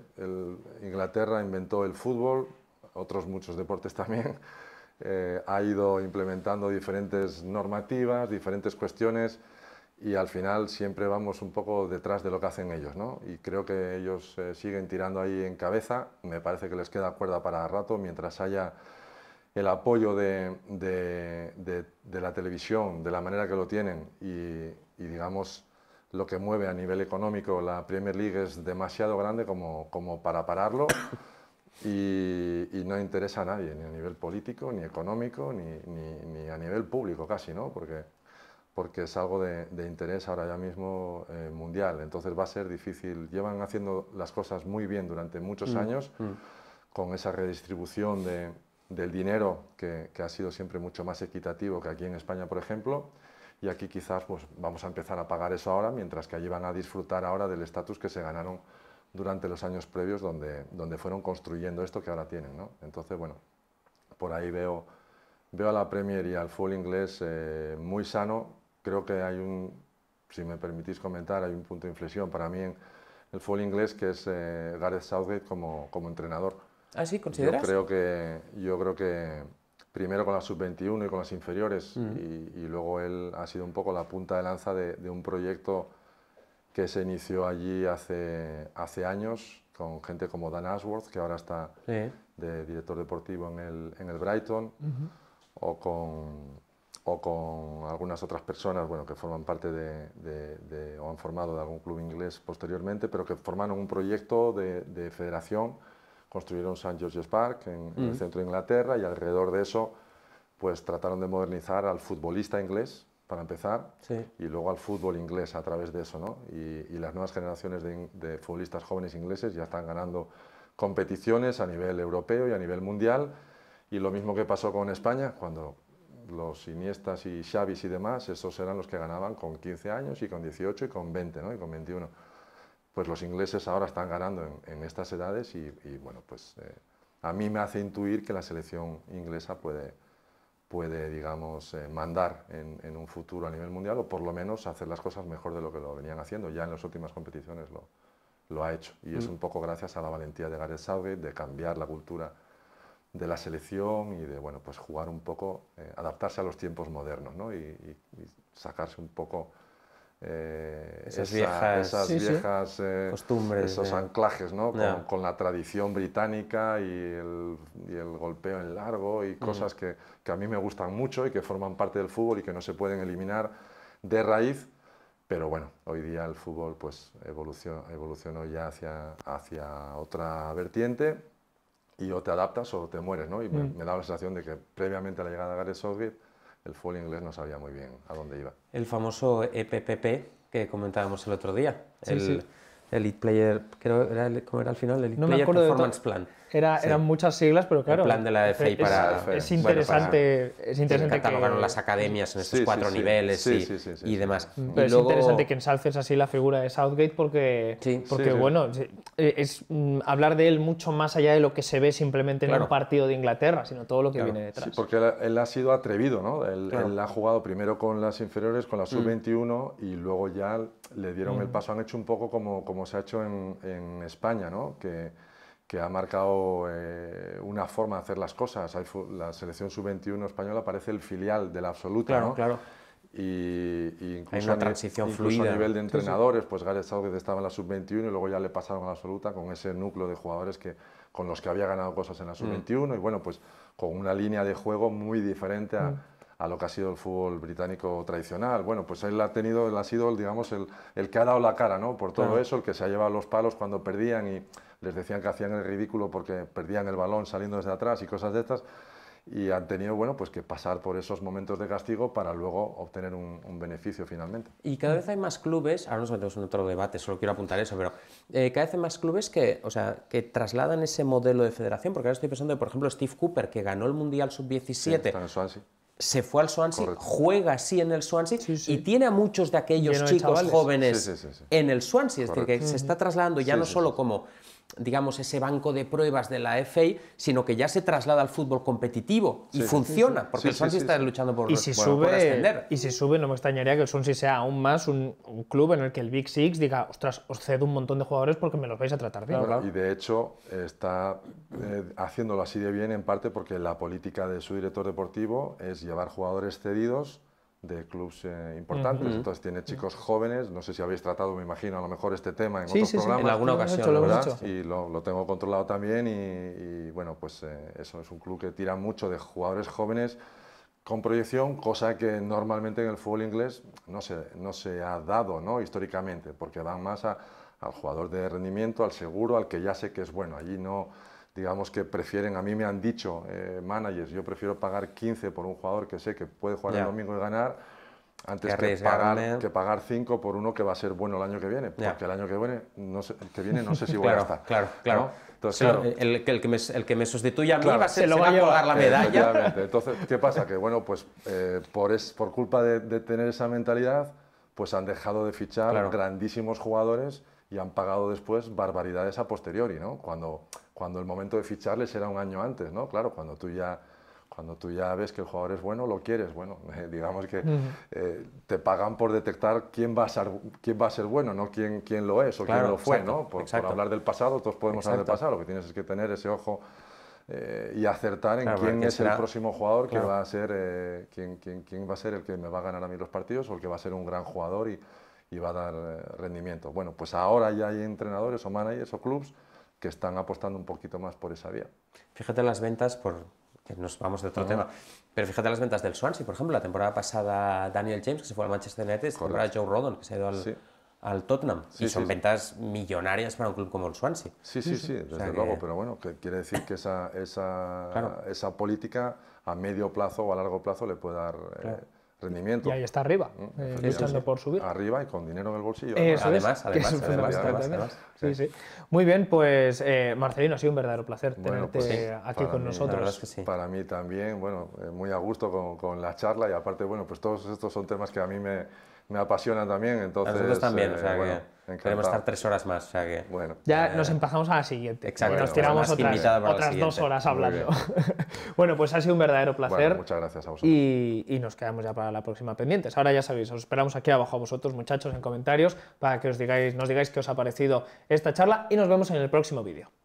Inglaterra inventó el fútbol, otros muchos deportes también, eh, ha ido implementando diferentes normativas, diferentes cuestiones y al final siempre vamos un poco detrás de lo que hacen ellos. ¿no? Y creo que ellos eh, siguen tirando ahí en cabeza, me parece que les queda cuerda para rato mientras haya el apoyo de, la televisión, de la manera que lo tienen y digamos, lo que mueve a nivel económico la Premier League es demasiado grande como, para pararlo y, no interesa a nadie, ni a nivel político, ni económico, ni, a nivel público casi, ¿no? Porque, porque es algo de, interés ahora ya mismo eh, mundial, entonces va a ser difícil. Llevan haciendo las cosas muy bien durante muchos mm, años mm. con esa redistribución del dinero que, que ha sido siempre mucho más equitativo que aquí en España, por ejemplo y aquí quizás pues, vamos a empezar a pagar eso ahora, mientras que allí van a disfrutar ahora del estatus que se ganaron durante los años previos donde, donde fueron construyendo esto que ahora tienen. Entonces, bueno, por ahí veo, veo a la Premier y al full inglés eh, muy sano. Creo que hay un, si me permitís comentar, hay un punto de inflexión para mí en el full inglés que es eh, Gareth Southgate como, como entrenador. ¿Ah, sí? ¿Consideras? creo que, yo creo que primero con la sub-21 y con las inferiores, mm. y, luego él ha sido un poco la punta de lanza de, un proyecto que se inició allí hace, hace años con gente como Dan Ashworth, que ahora está de director deportivo en el, Brighton, o, con, algunas otras personas bueno, que forman parte de, o han formado de algún club inglés posteriormente, pero que formaron un proyecto de, federación construyeron St. George's Park en, el centro de Inglaterra y alrededor de eso pues trataron de modernizar al futbolista inglés, para empezar, y luego al fútbol inglés a través de eso. ¿no? Y, las nuevas generaciones de, de futbolistas jóvenes ingleses ya están ganando competiciones a nivel europeo y a nivel mundial. Y lo mismo que pasó con España, cuando los Iniestas y Xavis y demás, esos eran los que ganaban con 15 años y con 18 y con 20, ¿no? Y con 21 pues los ingleses ahora están ganando en, estas edades y, bueno, pues eh, a mí me hace intuir que la selección inglesa puede, puede digamos, eh, mandar en, un futuro a nivel mundial o por lo menos hacer las cosas mejor de lo que lo venían haciendo. Ya en las últimas competiciones lo, lo ha hecho y es mm. un poco gracias a la valentía de Gareth Southgate de cambiar la cultura de la selección y de bueno pues jugar un poco eh, adaptarse a los tiempos modernos ¿no? y, sacarse un poco eh, esas viejas, eh, costumbres, esos anclajes con, la tradición británica y el, golpeo en largo y mm. cosas que, a mí me gustan mucho y que forman parte del fútbol y que no se pueden eliminar de raíz. Pero bueno, hoy día el fútbol pues, evolucionó, evolucionó ya hacia, hacia otra vertiente y o te adaptas o te mueres. ¿no? Y me, mm. me, da la sensación de que previamente a la llegada de Gareth Southgate el folio inglés no sabía muy bien a dónde iba. El famoso EPPP que comentábamos el otro día. el, Elite Player, creo, era el, era al final? El Elite Player Performance Plan eran muchas siglas, pero claro. El plan de la para. Es, interesante, es interesante catalogaron las academias en estos cuatro niveles y, demás. Pero es interesante que ensalces así la figura de Southgate porque, porque bueno, eh, es mm, hablar de él mucho más allá de lo que se ve simplemente en el partido de Inglaterra, sino todo lo que viene detrás. Sí, porque él, ha sido atrevido, ¿no? Él, ha jugado primero con las inferiores, con la mm. sub-21 y luego ya le dieron el mm. paso. Han hecho un poco como, como se ha hecho en, en España, ¿no? Que, que ha marcado eh, una forma de hacer las cosas. la selección sub-21 española parece el filial de la absoluta, claro, ¿no? Claro. Y, y, incluso, Hay una transición a, fluida. a nivel de entrenadores, pues Gareth Southgate estaba en la sub-21 y luego ya le pasaron a la absoluta con ese núcleo de jugadores que, con los que había ganado cosas en la mm. sub-21 y bueno, pues con una línea de juego muy diferente mm. a, lo que ha sido el fútbol británico tradicional. Bueno, pues él ha tenido, él ha sido, digamos, el, que ha dado la cara, ¿no? Por todo eso, el que se ha llevado los palos cuando perdían y les decían que hacían el ridículo porque perdían el balón saliendo desde atrás y cosas de estas, y han tenido bueno, pues que pasar por esos momentos de castigo para luego obtener un, beneficio finalmente. Y cada vez hay más clubes, ahora nos metemos en otro debate, solo quiero apuntar eso, pero eh, cada vez hay más clubes que, o sea, que trasladan ese modelo de federación, porque ahora estoy pensando, por ejemplo, Steve Cooper, que ganó el Mundial Sub-17. se fue al Swansea, juega así en el Swansea y tiene a muchos de aquellos chicos jóvenes en el Swansea, es decir, que se está trasladando ya no solo como digamos, ese banco de pruebas de la FA, sino que ya se traslada al fútbol competitivo y funciona, porque el Swansea está luchando por, y si sube, Y si sube, no me extrañaría que el Swansea sea aún más un, club en el que el Big Six diga, ostras, os cedo un montón de jugadores porque me los vais a tratar bien. Y de hecho, está eh, haciéndolo así de bien en parte porque la política de su director deportivo es llevar jugadores cedidos de clubes eh, importantes. Entonces tiene chicos jóvenes, no sé si habéis tratado, me imagino, a lo mejor este tema en otros programas. en alguna ocasión, lo Y lo, lo, tengo controlado también y, bueno, pues eh, eso es un club que tira mucho de jugadores jóvenes con proyección, cosa que normalmente en el fútbol inglés no se, no se ha dado ¿no? históricamente, porque dan más al jugador de rendimiento, al seguro, al que ya sé que es bueno. Allí no digamos que prefieren, a mí me han dicho eh, managers, yo prefiero pagar 15 por un jugador que sé que puede jugar el domingo y ganar, antes que, pagar, que pagar 5 por uno que va a ser bueno el año que viene, porque el año que viene no sé, que viene no sé si voy a estar. Claro, claro. Entonces, El, que me, el, que me, sustituya a mí se, lo va a pagar la eh, medalla. Entonces, ¿qué pasa? Que bueno, pues eh, por, es, por culpa de, de, tener esa mentalidad, pues han dejado de fichar grandísimos jugadores y han pagado después barbaridades a posteriori, ¿no? Cuando cuando el momento de ficharles era un año antes, ¿no? Claro, cuando tú ya cuando tú ya ves que el jugador es bueno, lo quieres. Bueno, eh, digamos que eh, te pagan por detectar quién va a ser, quién va a ser bueno, no quién, quién lo es o quién lo fue. ¿no? Por, hablar del pasado, todos podemos hablar del pasado, lo que tienes es que tener ese ojo eh, y acertar en quién es el próximo jugador que va a ser, quién, quién, va a ser el que me va a ganar a mí los partidos o el que va a ser un gran jugador y, y va a dar rendimiento. Bueno, pues ahora ya hay entrenadores o managers o clubs que están apostando un poquito más por esa vía. Fíjate en las ventas, por, que nos vamos de otro tema, pero fíjate en las ventas del Swansea, por ejemplo, la temporada pasada Daniel James, que se fue al Manchester United, la temporada Joe Rodon, que se ha ido al, Tottenham, y son ventas millonarias para un club como el Swansea. Sí, sí, sí, desde luego, pero bueno, quiere decir que esa, esa, esa política a medio plazo o a largo plazo le puede dar... Eh, y ahí está arriba, eh, luchando por subir. Arriba y con dinero en el bolsillo. Eso además, Muy bien, pues eh, Marcelino, ha sido un verdadero placer pues tenerte aquí con nosotros. para mí también, bueno, eh, muy a gusto con, con la charla y aparte, bueno, pues todos estos son temas que a mí me me apasiona también, entonces... nosotros también, eh, o sea que queremos estar tres horas más, o sea que... Bueno. Ya eh, nos empezamos a la siguiente. Exacto. Nos pues tiramos otras, dos horas hablando. bueno, pues ha sido un verdadero placer. muchas gracias a vosotros. Y, y, nos quedamos ya para la próxima pendientes. Ahora ya sabéis, os esperamos aquí abajo a vosotros, muchachos, en comentarios, para que os digáis, nos digáis qué os ha parecido esta charla y nos vemos en el próximo vídeo.